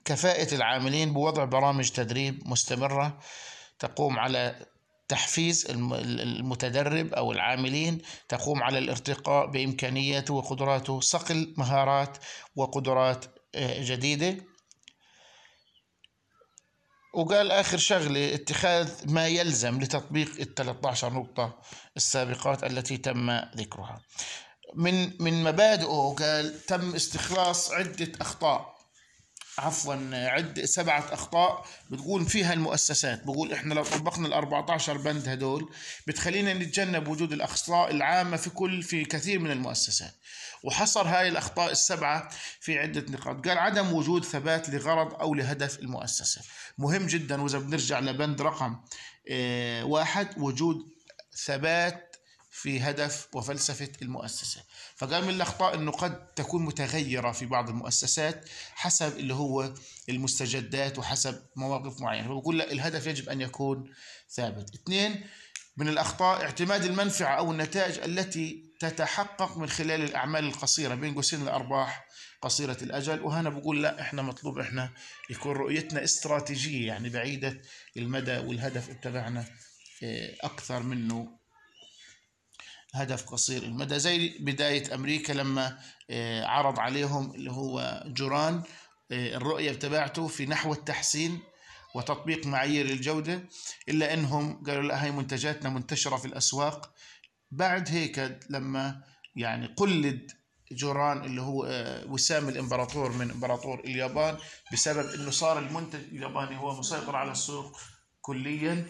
كفاءة العاملين بوضع برامج تدريب مستمرة تقوم على تحفيز المتدرب أو العاملين تقوم على الارتقاء بإمكانياته وقدراته صقل مهارات وقدرات آه، جديدة وقال آخر شغلة اتخاذ ما يلزم لتطبيق ال 13 نقطة السابقات التي تم ذكرها من من مبادئه قال تم استخلاص عدة أخطاء عفوا عد سبعة أخطاء بتقول فيها المؤسسات بقول إحنا لو طبقنا الأربعة عشر بند هدول بتخلينا نتجنب وجود الأخطاء العامة في كل في كثير من المؤسسات وحصر هاي الأخطاء السبعة في عدة نقاط قال عدم وجود ثبات لغرض أو لهدف المؤسسة مهم جدا وإذا بنرجع لبند رقم آه، واحد وجود ثبات في هدف وفلسفة المؤسسة فقال من الأخطاء أنه قد تكون متغيرة في بعض المؤسسات حسب اللي هو المستجدات وحسب مواقف معينة فبقول لا الهدف يجب أن يكون ثابت اثنين من الأخطاء اعتماد المنفعة أو النتائج التي تتحقق من خلال الأعمال القصيرة بين قوسين الأرباح قصيرة الأجل وهنا بقول لا إحنا مطلوب إحنا يكون رؤيتنا استراتيجية يعني بعيدة المدى والهدف اتبعنا آه، أكثر منه هدف قصير المدى زي بداية أمريكا لما آه، عرض عليهم اللي هو جوران آه، الرؤية بتاعته في نحو التحسين وتطبيق معايير الجودة إلا أنهم قالوا لا هاي منتجاتنا منتشرة في الأسواق بعد هيك لما يعني قلد جوران اللي هو آه، وسام الامبراطور من امبراطور اليابان بسبب انه صار المنتج الياباني هو مسيطر على السوق كليا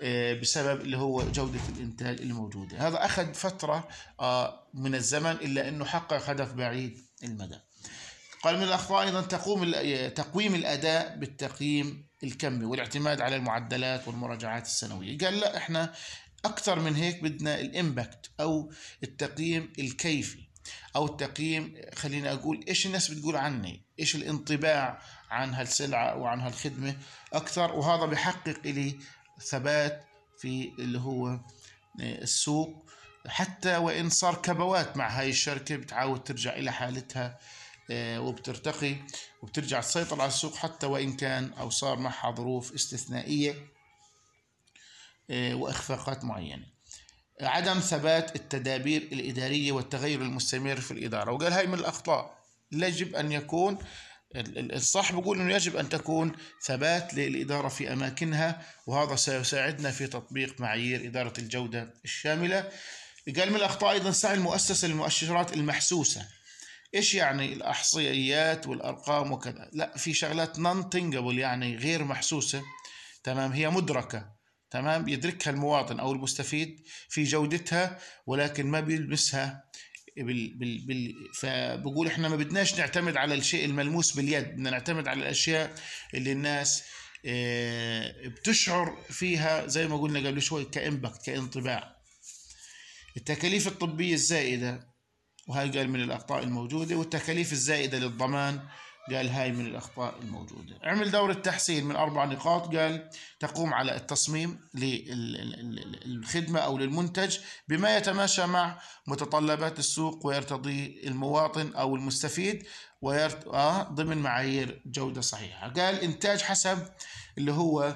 آه، بسبب اللي هو جودة الإنتاج الموجودة هذا أخذ فترة آه، من الزمن إلا أنه حقق هدف بعيد المدى قال من الأخطاء أيضا تقوم آه، تقويم الأداء بالتقييم الكمي والاعتماد على المعدلات والمراجعات السنوية قال لا إحنا أكثر من هيك بدنا الإمباكت أو التقييم الكيفي او التقييم خليني اقول ايش الناس بتقول عني ايش الانطباع عن هالسلعه او عن هالخدمه اكثر وهذا بحقق لي ثبات في اللي هو آه، السوق حتى وإن صار كبوات مع هاي الشركة بتعاود ترجع إلى حالتها آه، وبترتقي وبترجع تسيطر على السوق حتى وإن كان أو صار معها ظروف استثنائية آه، وإخفاقات معينة عدم ثبات التدابير الإدارية والتغير المستمر في الإدارة وقال هاي من الأخطاء يجب أن يكون الصح بيقول انه يجب ان تكون ثبات للاداره في اماكنها وهذا سيساعدنا في تطبيق معايير اداره الجوده الشامله. قال من الاخطاء ايضا سعي المؤسسه للمؤشرات المحسوسه. ايش يعني الاحصائيات والارقام وكذا؟ لا في شغلات نون تنجبل يعني غير محسوسه تمام هي مدركه تمام يدركها المواطن او المستفيد في جودتها ولكن ما بيلمسها بال بال بال فبقول احنا ما بدناش نعتمد على الشيء الملموس باليد بدنا نعتمد على الاشياء اللي الناس آه، بتشعر فيها زي ما قلنا قبل شوي كامباكت كانطباع التكاليف الطبية الزائدة وهي قال من الأخطاء الموجودة والتكاليف الزائدة للضمان قال هاي من الأخطاء الموجودة عمل دورة تحسين من أربع نقاط قال تقوم على التصميم للخدمة أو للمنتج بما يتماشى مع متطلبات السوق ويرتضي المواطن أو المستفيد ويرت... آه ضمن معايير جودة صحيحة قال إنتاج حسب اللي هو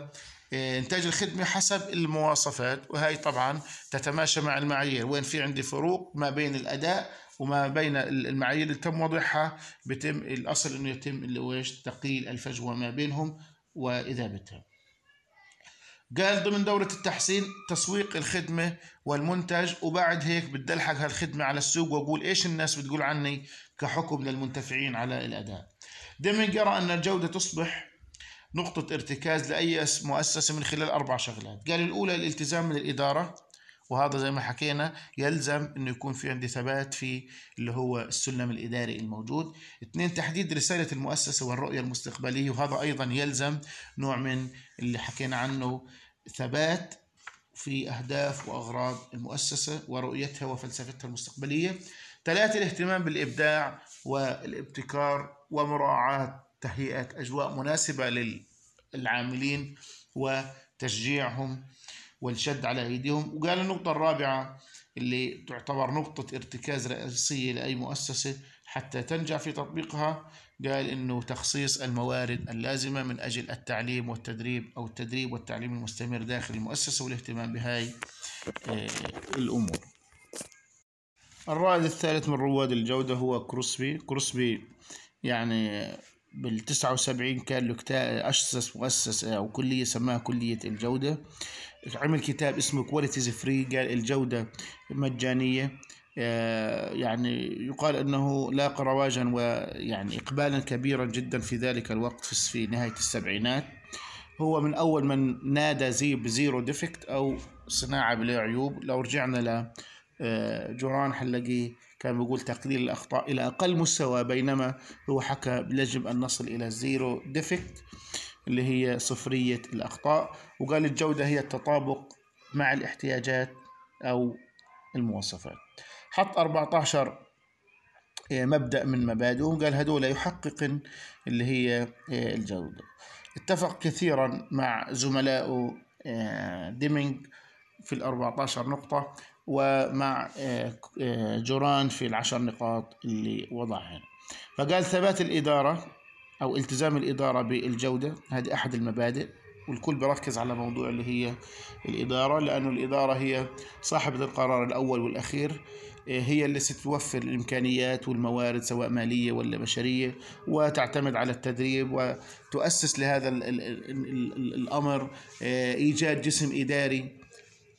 آه، إنتاج الخدمة حسب المواصفات وهي طبعا تتماشى مع المعايير وين في عندي فروق ما بين الأداء وما بين المعايير اللي تم وضعها بتم الأصل أنه يتم اللي ويش تقليل الفجوة ما بينهم وإذابتها قال ضمن دورة التحسين تسويق الخدمة والمنتج وبعد هيك بدي الحق هالخدمة على السوق واقول ايش الناس بتقول عني كحكم للمنتفعين على الأداء ديمينج يرى أن الجودة تصبح نقطة ارتكاز لأي مؤسسة من خلال أربع شغلات قال الأولى الالتزام من الإدارة وهذا زي ما حكينا يلزم انه يكون في عندي ثبات في اللي هو السلم الاداري الموجود اثنين تحديد رساله المؤسسه والرؤيه المستقبليه وهذا ايضا يلزم نوع من اللي حكينا عنه ثبات في اهداف واغراض المؤسسه ورؤيتها وفلسفتها المستقبليه ثلاثه الاهتمام بالابداع والابتكار ومراعاه تهيئه اجواء مناسبه للعاملين وتشجيعهم والشد على أيديهم وقال النقطة الرابعة اللي تعتبر نقطة ارتكاز رئيسية لأي مؤسسة حتى تنجح في تطبيقها قال إنه تخصيص الموارد اللازمة من أجل التعليم والتدريب أو التدريب والتعليم المستمر داخل المؤسسة والاهتمام بهاي آه، الأمور الرائد الثالث من رواد الجودة هو كروسبي كروسبي يعني بال 79 كان له أسس مؤسسة أو كلية سماها كلية الجودة عمل كتاب اسمه كواليتيز فري قال الجودة مجانية آه، يعني يقال أنه لاقى رواجا ويعني إقبالا كبيرا جدا في ذلك الوقت في نهاية السبعينات هو من أول من نادى زي بزيرو ديفكت أو صناعة بلا عيوب لو رجعنا ل آه، جوران حنلاقيه كان بيقول تقليل الأخطاء إلى أقل مستوى بينما هو حكى يجب أن نصل إلى زيرو ديفكت اللي هي صفرية الأخطاء وقال الجودة هي التطابق مع الاحتياجات أو المواصفات حط 14 آه، مبدأ من مبادئهم قال هدول يحقق اللي هي آه، الجودة اتفق كثيرا مع زملائه آه، ديمينج في ال 14 نقطة ومع جوران في العشر نقاط اللي وضعها فقال ثبات الإدارة أو التزام الإدارة بالجودة هذه أحد المبادئ والكل بركز على موضوع اللي هي الإدارة لأنه الإدارة هي صاحبة القرار الأول والأخير إيه، هي اللي ستوفر الإمكانيات والموارد سواء مالية ولا بشرية وتعتمد على التدريب وتؤسس لهذا الـ الـ الـ الأمر إيه، إيجاد جسم إداري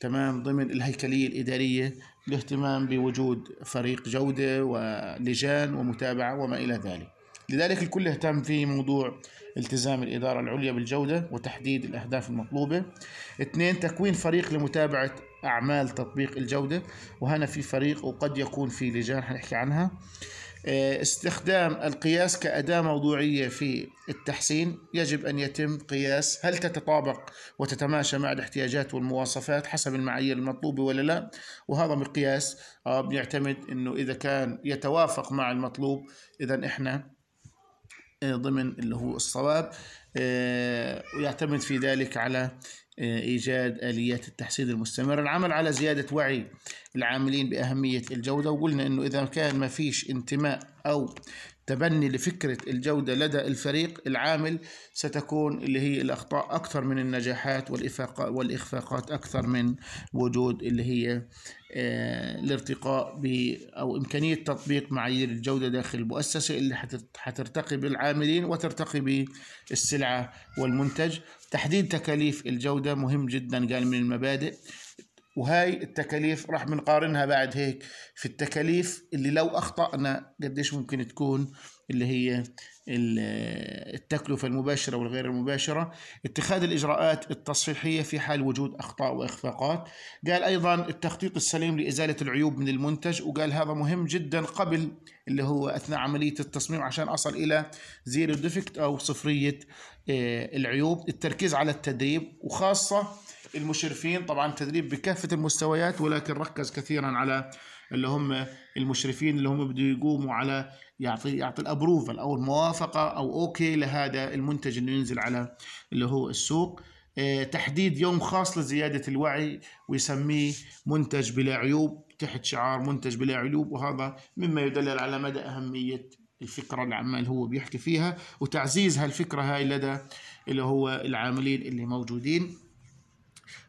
تمام ضمن الهيكلية الإدارية الاهتمام بوجود فريق جودة ولجان ومتابعة وما إلى ذلك لذلك الكل اهتم في موضوع التزام الإدارة العليا بالجودة وتحديد الأهداف المطلوبة اثنين تكوين فريق لمتابعة أعمال تطبيق الجودة وهنا في فريق وقد يكون في لجان حنحكي عنها آه، استخدام القياس كأداة موضوعية في التحسين يجب أن يتم قياس هل تتطابق وتتماشى مع الاحتياجات والمواصفات حسب المعايير المطلوبة ولا لا وهذا مقياس آه، بيعتمد أنه إذا كان يتوافق مع المطلوب إذا إحنا آه، ضمن اللي هو الصواب آه، ويعتمد في ذلك على آه، ايجاد اليات التحسين المستمر العمل على زياده وعي العاملين باهميه الجوده وقلنا انه اذا كان ما فيش انتماء أو تبني لفكرة الجودة لدى الفريق العامل ستكون اللي هي الأخطاء أكثر من النجاحات والإخفاقات أكثر من وجود اللي هي آه، الارتقاء ب أو إمكانية تطبيق معايير الجودة داخل المؤسسة اللي حترتقي بالعاملين وترتقي بالسلعة والمنتج تحديد تكاليف الجودة مهم جدا قال من المبادئ وهاي التكاليف راح بنقارنها بعد هيك في التكاليف اللي لو اخطأنا قديش ممكن تكون اللي هي التكلفة المباشرة والغير المباشرة اتخاذ الإجراءات التصحيحية في حال وجود أخطاء وإخفاقات قال أيضا التخطيط السليم لإزالة العيوب من المنتج وقال هذا مهم جدا قبل اللي هو أثناء عملية التصميم عشان أصل إلى زيرو ديفكت أو صفرية آه، العيوب التركيز على التدريب وخاصة المشرفين طبعا تدريب بكافة المستويات ولكن ركز كثيرا على اللي هم المشرفين اللي هم بده يقوموا على يعطي يعطي الابروفل او الموافقه او اوكي لهذا المنتج انه ينزل على اللي هو السوق آه، تحديد يوم خاص لزياده الوعي ويسميه منتج بلا عيوب تحت شعار منتج بلا عيوب وهذا مما يدلل على مدى اهميه الفكره اللي عمال هو بيحكي فيها وتعزيز هالفكره هاي لدى اللي هو العاملين اللي موجودين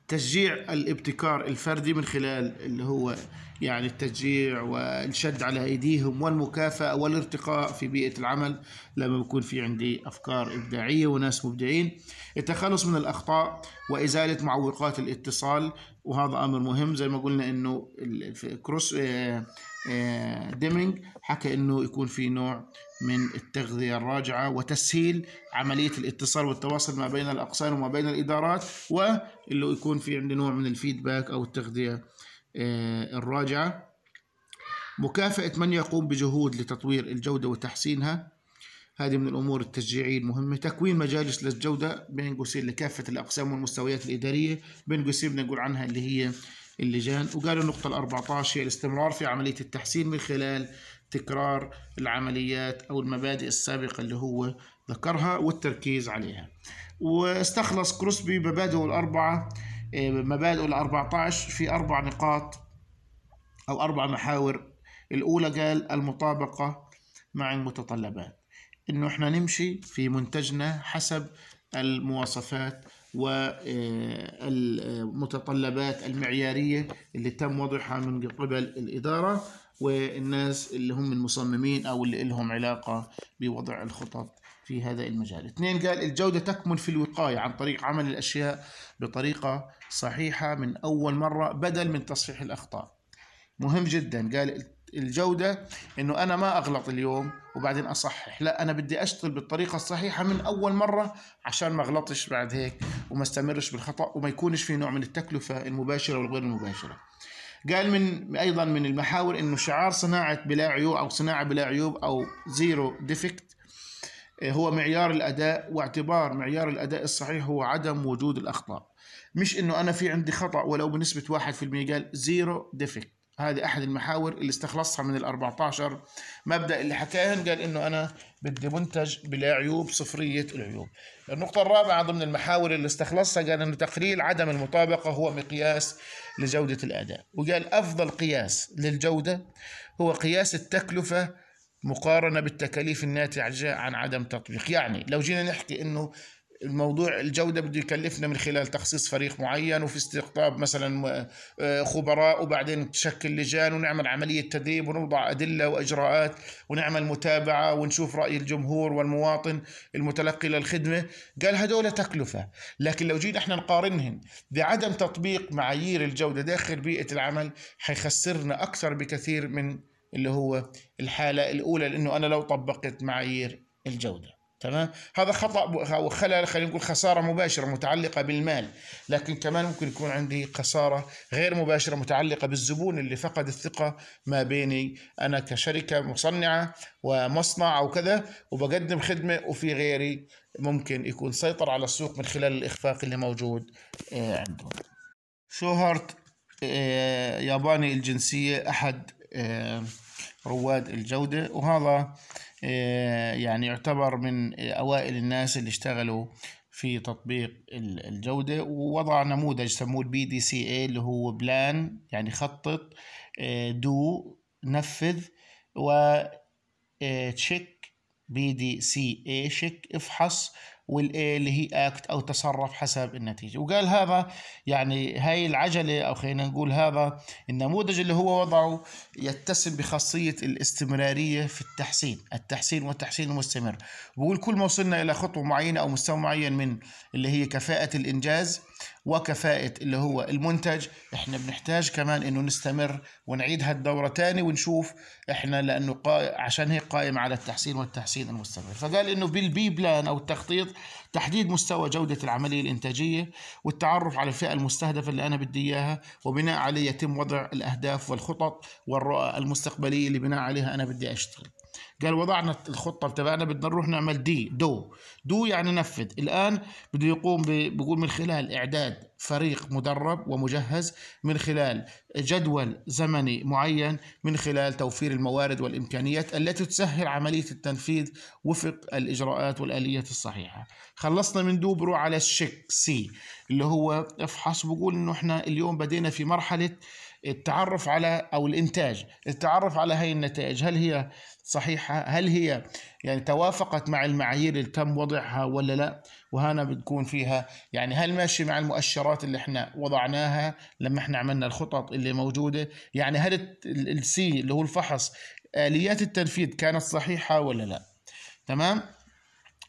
تشجيع الابتكار الفردي من خلال اللي هو يعني التشجيع والشد على ايديهم والمكافاه والارتقاء في بيئه العمل لما بكون في عندي افكار ابداعيه وناس مبدعين التخلص من الاخطاء وازاله معوقات الاتصال وهذا امر مهم زي ما قلنا انه كروس آه، آه، ديمينج حكى انه يكون في نوع من التغذية الراجعة وتسهيل عملية الاتصال والتواصل ما بين الأقسام وما بين الإدارات واللي يكون في عندي نوع من الفيدباك أو التغذية آه، الراجعة مكافأة من يقوم بجهود لتطوير الجودة وتحسينها هذه من الأمور التشجيعية المهمة تكوين مجالس للجودة بين قوسين لكافة الأقسام والمستويات الإدارية بين قوسين بنقول عنها اللي هي اللجان وقالوا النقطة ال 14 هي الاستمرار في عملية التحسين من خلال تكرار العمليات أو المبادئ السابقة اللي هو ذكرها والتركيز عليها واستخلص كروسبي مبادئه الأربعة آه، مبادئ ال 14 في أربع نقاط أو أربع محاور الأولى قال المطابقة مع المتطلبات إنه إحنا نمشي في منتجنا حسب المواصفات والمتطلبات آه، المعيارية اللي تم وضعها من قبل الإدارة والناس اللي هم المصممين أو اللي لهم علاقة بوضع الخطط في هذا المجال اثنين قال الجودة تكمن في الوقاية عن طريق عمل الأشياء بطريقة صحيحة من أول مرة بدل من تصحيح الأخطاء مهم جدا قال الجودة إنه أنا ما أغلط اليوم وبعدين أصحح لا أنا بدي أشتغل بالطريقة الصحيحة من أول مرة عشان ما أغلطش بعد هيك وما استمرش بالخطأ وما يكونش في نوع من التكلفة المباشرة والغير المباشرة قال من أيضا من المحاور إنه شعار صناعة بلا عيوب أو صناعة بلا عيوب أو زيرو ديفكت هو معيار الاداء واعتبار معيار الاداء الصحيح هو عدم وجود الاخطاء مش انه انا في عندي خطا ولو بنسبه 1% قال زيرو ديفكت هذه احد المحاور اللي استخلصها من ال 14 مبدا اللي حكاهن قال انه انا بدي منتج بلا عيوب صفريه العيوب النقطه الرابعه ضمن المحاور اللي استخلصها قال انه تقليل عدم المطابقه هو مقياس لجوده الاداء وقال افضل قياس للجوده هو قياس التكلفه مقارنة بالتكاليف الناتجة عن عدم تطبيق يعني لو جينا نحكي أنه الموضوع الجودة بده يكلفنا من خلال تخصيص فريق معين وفي استقطاب مثلا آه، خبراء وبعدين تشكل لجان ونعمل عملية تدريب ونوضع أدلة وإجراءات ونعمل متابعة ونشوف رأي الجمهور والمواطن المتلقي للخدمة قال هدول تكلفة لكن لو جينا احنا نقارنهن بعدم تطبيق معايير الجودة داخل بيئة العمل حيخسرنا أكثر بكثير من اللي هو الحالة الأولى لأنه أنا لو طبقت معايير الجودة تمام هذا خطأ أو خلل خلينا نقول خسارة مباشرة متعلقة بالمال لكن كمان ممكن يكون عندي خسارة غير مباشرة متعلقة بالزبون اللي فقد الثقة ما بيني أنا كشركة مصنعة ومصنع أو كذا وبقدم خدمة وفي غيري ممكن يكون سيطر على السوق من خلال الإخفاق اللي موجود آه، عنده شوهرت آه، ياباني الجنسية أحد آه، رواد الجودة وهذا آه، يعني يعتبر من أوائل الناس اللي اشتغلوا في تطبيق الجودة ووضع نموذج سموه البي دي سي اي اللي هو بلان يعني خطط آه، دو نفذ و تشيك بي دي سي اي شيك افحص والاي اللي هي اكت او تصرف حسب النتيجه وقال هذا يعني هاي العجله او خلينا نقول هذا النموذج اللي هو وضعه يتسم بخاصيه الاستمراريه في التحسين التحسين والتحسين المستمر بقول كل ما وصلنا الى خطوه معينه او مستوى معين من اللي هي كفاءه الانجاز وكفاءة اللي هو المنتج احنا بنحتاج كمان انه نستمر ونعيد هالدورة تاني ونشوف احنا لانه قا... عشان هيك قائم على التحسين والتحسين المستمر فقال انه بالبي بلان او التخطيط تحديد مستوى جودة العملية الانتاجية والتعرف على الفئة المستهدفة اللي انا بدي اياها وبناء عليه يتم وضع الاهداف والخطط والرؤى المستقبلية اللي بناء عليها انا بدي اشتغل قال وضعنا الخطه تبعنا بدنا نروح نعمل دي دو دو يعني نفذ الان بده يقوم بيقول من خلال اعداد فريق مدرب ومجهز من خلال جدول زمني معين من خلال توفير الموارد والامكانيات التي تسهل عمليه التنفيذ وفق الاجراءات والاليات الصحيحه خلصنا من دو بروح على الشك سي اللي هو افحص بقول انه احنا اليوم بدينا في مرحله التعرف على او الانتاج التعرف على هي النتائج هل هي صحيحة هل هي يعني توافقت مع المعايير اللي تم وضعها ولا لا وهنا بتكون فيها يعني هل ماشي مع المؤشرات اللي احنا وضعناها لما احنا عملنا الخطط اللي موجودة يعني هل السي اللي هو الفحص آليات التنفيذ كانت صحيحة ولا لا تمام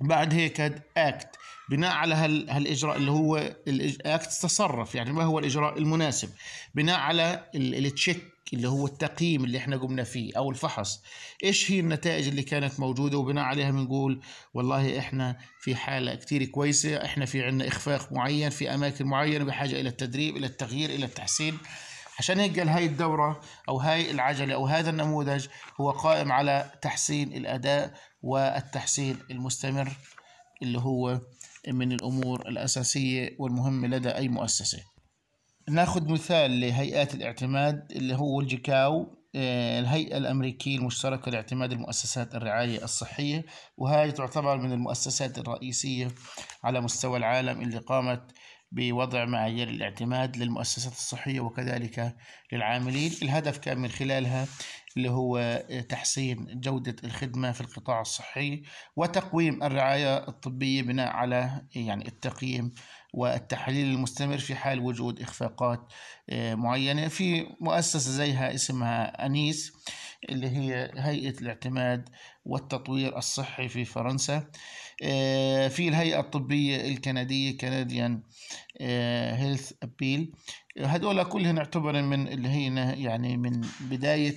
بعد هيك اكت بناء على هالاجراء اللي هو الاكت تصرف يعني ما هو الاجراء المناسب بناء على التشيك اللي هو التقييم اللي احنا قمنا فيه او الفحص ايش هي النتائج اللي كانت موجوده وبناء عليها بنقول والله احنا في حاله كتير كويسه احنا في عندنا اخفاق معين في اماكن معينه بحاجه الى التدريب الى التغيير الى التحسين عشان هيك قال هاي الدورة أو هاي العجلة أو هذا النموذج هو قائم على تحسين الأداء والتحسين المستمر اللي هو من الأمور الأساسية والمهمة لدى أي مؤسسة ناخذ مثال لهيئات الاعتماد اللي هو الجيكاو آه، الهيئة الأمريكية المشتركة لاعتماد المؤسسات الرعاية الصحية وهي تعتبر من المؤسسات الرئيسية على مستوى العالم اللي قامت بوضع معايير الاعتماد للمؤسسات الصحية وكذلك للعاملين الهدف كان من خلالها اللي هو تحسين جودة الخدمة في القطاع الصحي وتقويم الرعاية الطبية بناء على يعني التقييم والتحليل المستمر في حال وجود إخفاقات آه، معينة في مؤسسة زيها اسمها أنيس اللي هي هيئة الاعتماد والتطوير الصحي في فرنسا آه، في الهيئة الطبية الكندية كنديان هيلث أبيل هدول كلهم اعتبر من اللي هي يعني من بداية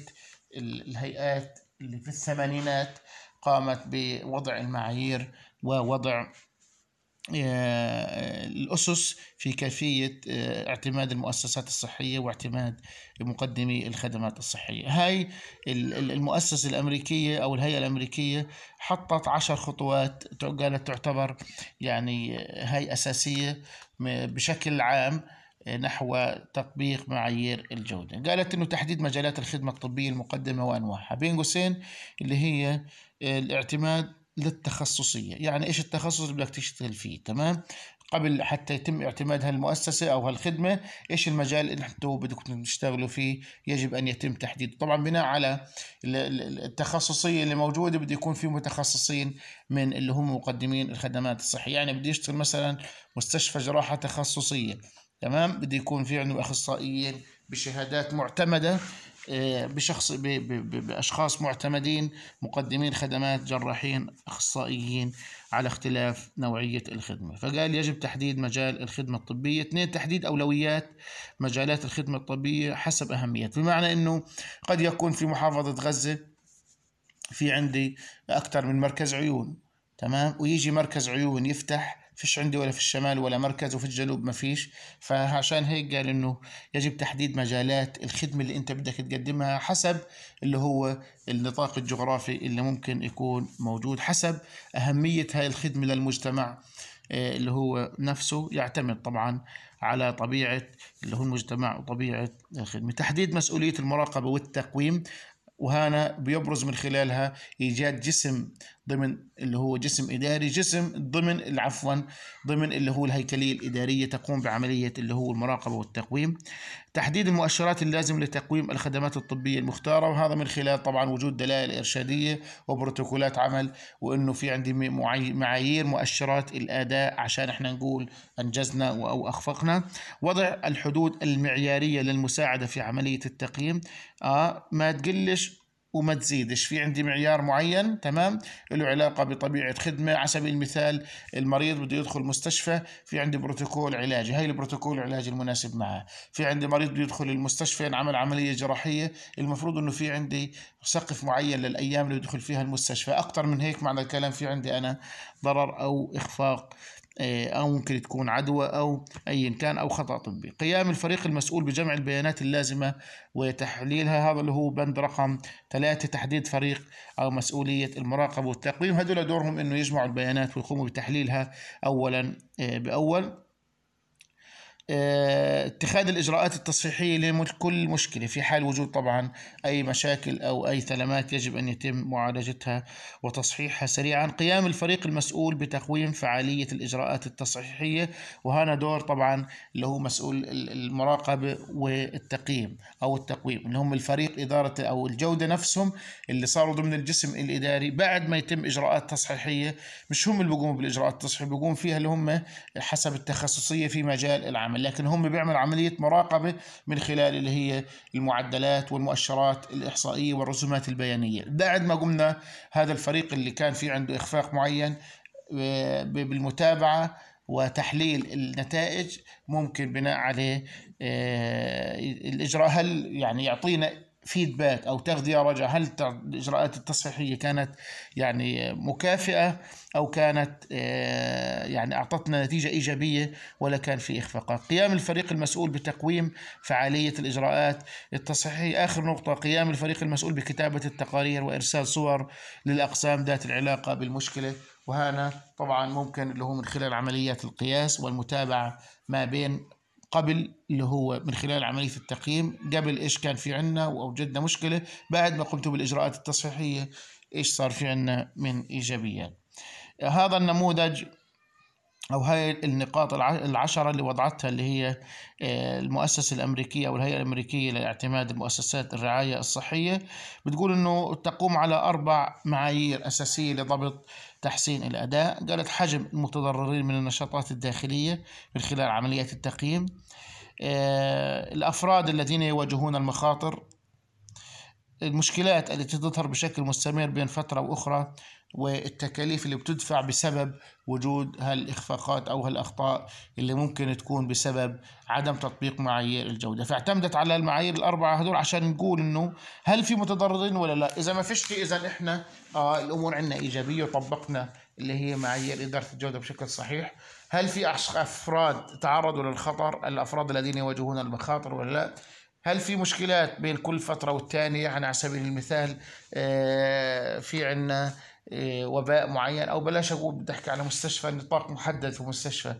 الهيئات اللي في الثمانينات قامت بوضع المعايير ووضع آه، الأسس في كيفية آه، اعتماد المؤسسات الصحية واعتماد مقدمي الخدمات الصحية هاي المؤسسة الأمريكية أو الهيئة الأمريكية حطت عشر خطوات قالت تعتبر يعني هاي أساسية بشكل عام نحو تطبيق معايير الجودة قالت أنه تحديد مجالات الخدمة الطبية المقدمة وأنواعها بين قوسين اللي هي آه، الاعتماد للتخصصية يعني إيش التخصص اللي بدك تشتغل فيه تمام قبل حتى يتم اعتماد هالمؤسسة أو هالخدمة إيش المجال اللي أنتم بدكم تشتغلوا فيه يجب أن يتم تحديده طبعا بناء على التخصصية اللي موجودة بده يكون في متخصصين من اللي هم مقدمين الخدمات الصحية يعني بده يشتغل مثلا مستشفى جراحة تخصصية تمام بده يكون في عنده أخصائيين بشهادات معتمدة آه، بشخص باشخاص معتمدين مقدمين خدمات جراحين اخصائيين على اختلاف نوعيه الخدمه، فقال يجب تحديد مجال الخدمه الطبيه، اثنين تحديد اولويات مجالات الخدمه الطبيه حسب اهميتها، بمعنى انه قد يكون في محافظه غزه في عندي اكثر من مركز عيون، تمام؟ ويجي مركز عيون يفتح فيش عندي ولا في الشمال ولا مركز وفي الجنوب ما فيش فعشان هيك قال انه يجب تحديد مجالات الخدمه اللي انت بدك تقدمها حسب اللي هو النطاق الجغرافي اللي ممكن يكون موجود حسب اهميه هاي الخدمه للمجتمع آه، اللي هو نفسه يعتمد طبعا على طبيعه اللي هو المجتمع وطبيعه الخدمه تحديد مسؤوليه المراقبه والتقويم وهنا بيبرز من خلالها ايجاد جسم ضمن اللي هو جسم إداري جسم ضمن عفوا ضمن اللي هو الهيكلية الإدارية تقوم بعملية اللي هو المراقبة والتقويم تحديد المؤشرات اللازمة لتقويم الخدمات الطبية المختارة وهذا من خلال طبعا وجود دلائل إرشادية وبروتوكولات عمل وإنه في عندي معايير مؤشرات الأداء عشان إحنا نقول أنجزنا أو أخفقنا وضع الحدود المعيارية للمساعدة في عملية التقييم آه ما تقلش وما تزيدش في عندي معيار معين تمام له علاقه بطبيعه خدمه على سبيل المثال المريض بده يدخل مستشفى في عندي بروتوكول علاجي هي البروتوكول العلاجي المناسب معه في عندي مريض بده يدخل المستشفى ينعمل عمليه جراحيه المفروض انه في عندي سقف معين للايام اللي يدخل فيها المستشفى اكثر من هيك معنى الكلام في عندي انا ضرر او اخفاق آه، أو ممكن تكون عدوى أو أيا كان أو خطأ طبي قيام الفريق المسؤول بجمع البيانات اللازمة وتحليلها هذا اللي هو بند رقم ثلاثة تحديد فريق أو مسؤولية المراقبة والتقويم هذول دورهم أنه يجمعوا البيانات ويقوموا بتحليلها أولا آه، بأول آه، اتخاذ الإجراءات التصحيحية لكل مشكلة في حال وجود طبعا أي مشاكل أو أي ثلمات يجب أن يتم معالجتها وتصحيحها سريعا قيام الفريق المسؤول بتقويم فعالية الإجراءات التصحيحية وهنا دور طبعا اللي هو مسؤول المراقبة والتقييم أو التقويم اللي هم الفريق إدارة أو الجودة نفسهم اللي صاروا ضمن الجسم الإداري بعد ما يتم إجراءات تصحيحية مش هم اللي بيقوموا بالإجراءات التصحيحية بيقوموا فيها اللي هم حسب التخصصية في مجال العمل بيعمل لكن هم بيعملوا عملية مراقبة من خلال اللي هي المعدلات والمؤشرات الإحصائية والرسومات البيانية بعد ما قمنا هذا الفريق اللي كان في عنده إخفاق معين آه، بالمتابعة وتحليل النتائج ممكن بناء عليه آه، الإجراء هل يعني يعطينا فيدباك او تغذيه راجعه هل الاجراءات التصحيحيه كانت يعني مكافئه او كانت آه، يعني اعطتنا نتيجه ايجابيه ولا كان في اخفاقات قيام الفريق المسؤول بتقويم فعاليه الاجراءات التصحيحيه اخر نقطه قيام الفريق المسؤول بكتابه التقارير وارسال صور للاقسام ذات العلاقه بالمشكله وهنا طبعا ممكن اللي هو من خلال عمليات القياس والمتابعه ما بين قبل اللي هو من خلال عمليه التقييم قبل ايش كان في عندنا واوجدنا مشكله بعد ما قمت بالاجراءات التصحيحيه ايش صار في عندنا من ايجابيات هذا النموذج أو هاي النقاط العشرة اللي وضعتها اللي هي آه، المؤسسة الأمريكية أو الهيئة الأمريكية لاعتماد مؤسسات الرعاية الصحية بتقول أنه تقوم على أربع معايير أساسية لضبط تحسين الأداء قالت حجم المتضررين من النشاطات الداخلية من خلال عمليات التقييم آه، الأفراد الذين يواجهون المخاطر المشكلات التي تظهر بشكل مستمر بين فترة وأخرى والتكاليف اللي بتدفع بسبب وجود هالإخفاقات أو هالأخطاء اللي ممكن تكون بسبب عدم تطبيق معايير الجودة فاعتمدت على المعايير الأربعة هدول عشان نقول إنه هل في متضررين ولا لا إذا ما فيش إذا إحنا آه الأمور عندنا إيجابية وطبقنا اللي هي معايير إدارة الجودة بشكل صحيح هل في أفراد تعرضوا للخطر الأفراد الذين يواجهون المخاطر ولا لا هل في مشكلات بين كل فترة والتانية يعني على سبيل المثال آه في عندنا آه، وباء معين او بلاش اقول احكي على مستشفى نطاق محدد في مستشفى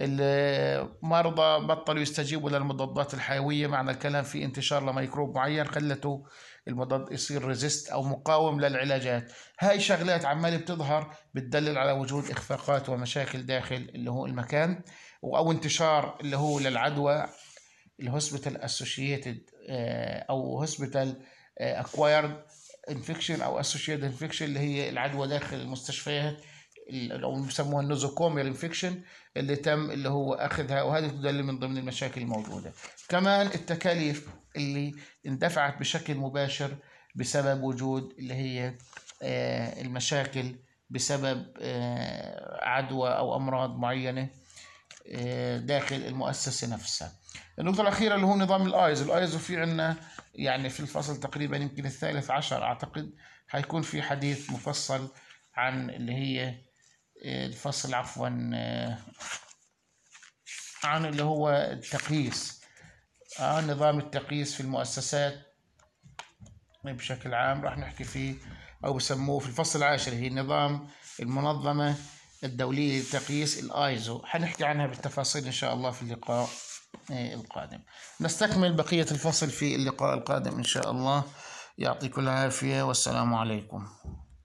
المرضى بطلوا يستجيبوا للمضادات الحيويه معنى الكلام في انتشار لميكروب معين خلته المضاد يصير ريزيست او مقاوم للعلاجات هاي شغلات عماله بتظهر بتدلل على وجود اخفاقات ومشاكل داخل اللي هو المكان او انتشار اللي هو للعدوى الهوسبيتال اسوشيتد آه، او هوسبيتال اكوايرد آه، انفكشن او اسوشيتد انفكشن اللي هي العدوى داخل المستشفيات او بيسموها النوزوكوميال انفكشن اللي تم اللي هو اخذها وهذه تدل من ضمن المشاكل الموجوده. كمان التكاليف اللي اندفعت بشكل مباشر بسبب وجود اللي هي آه، المشاكل بسبب آه، عدوى او امراض معينه آه، داخل المؤسسه نفسها. النقطه الاخيره اللي هو نظام الايز، الايز في عندنا يعني في الفصل تقريبا يمكن الثالث عشر أعتقد هيكون في حديث مفصل عن اللي هي آه، الفصل عفوا آه، عن اللي هو التقييس عن آه، نظام التقييس في المؤسسات بشكل عام راح نحكي فيه أو بسموه في الفصل العاشر هي نظام المنظمة الدولية للتقييس الآيزو حنحكي عنها بالتفاصيل إن شاء الله في اللقاء إيه، القادم نستكمل بقية الفصل في اللقاء القادم إن شاء الله يعطيكم العافية والسلام عليكم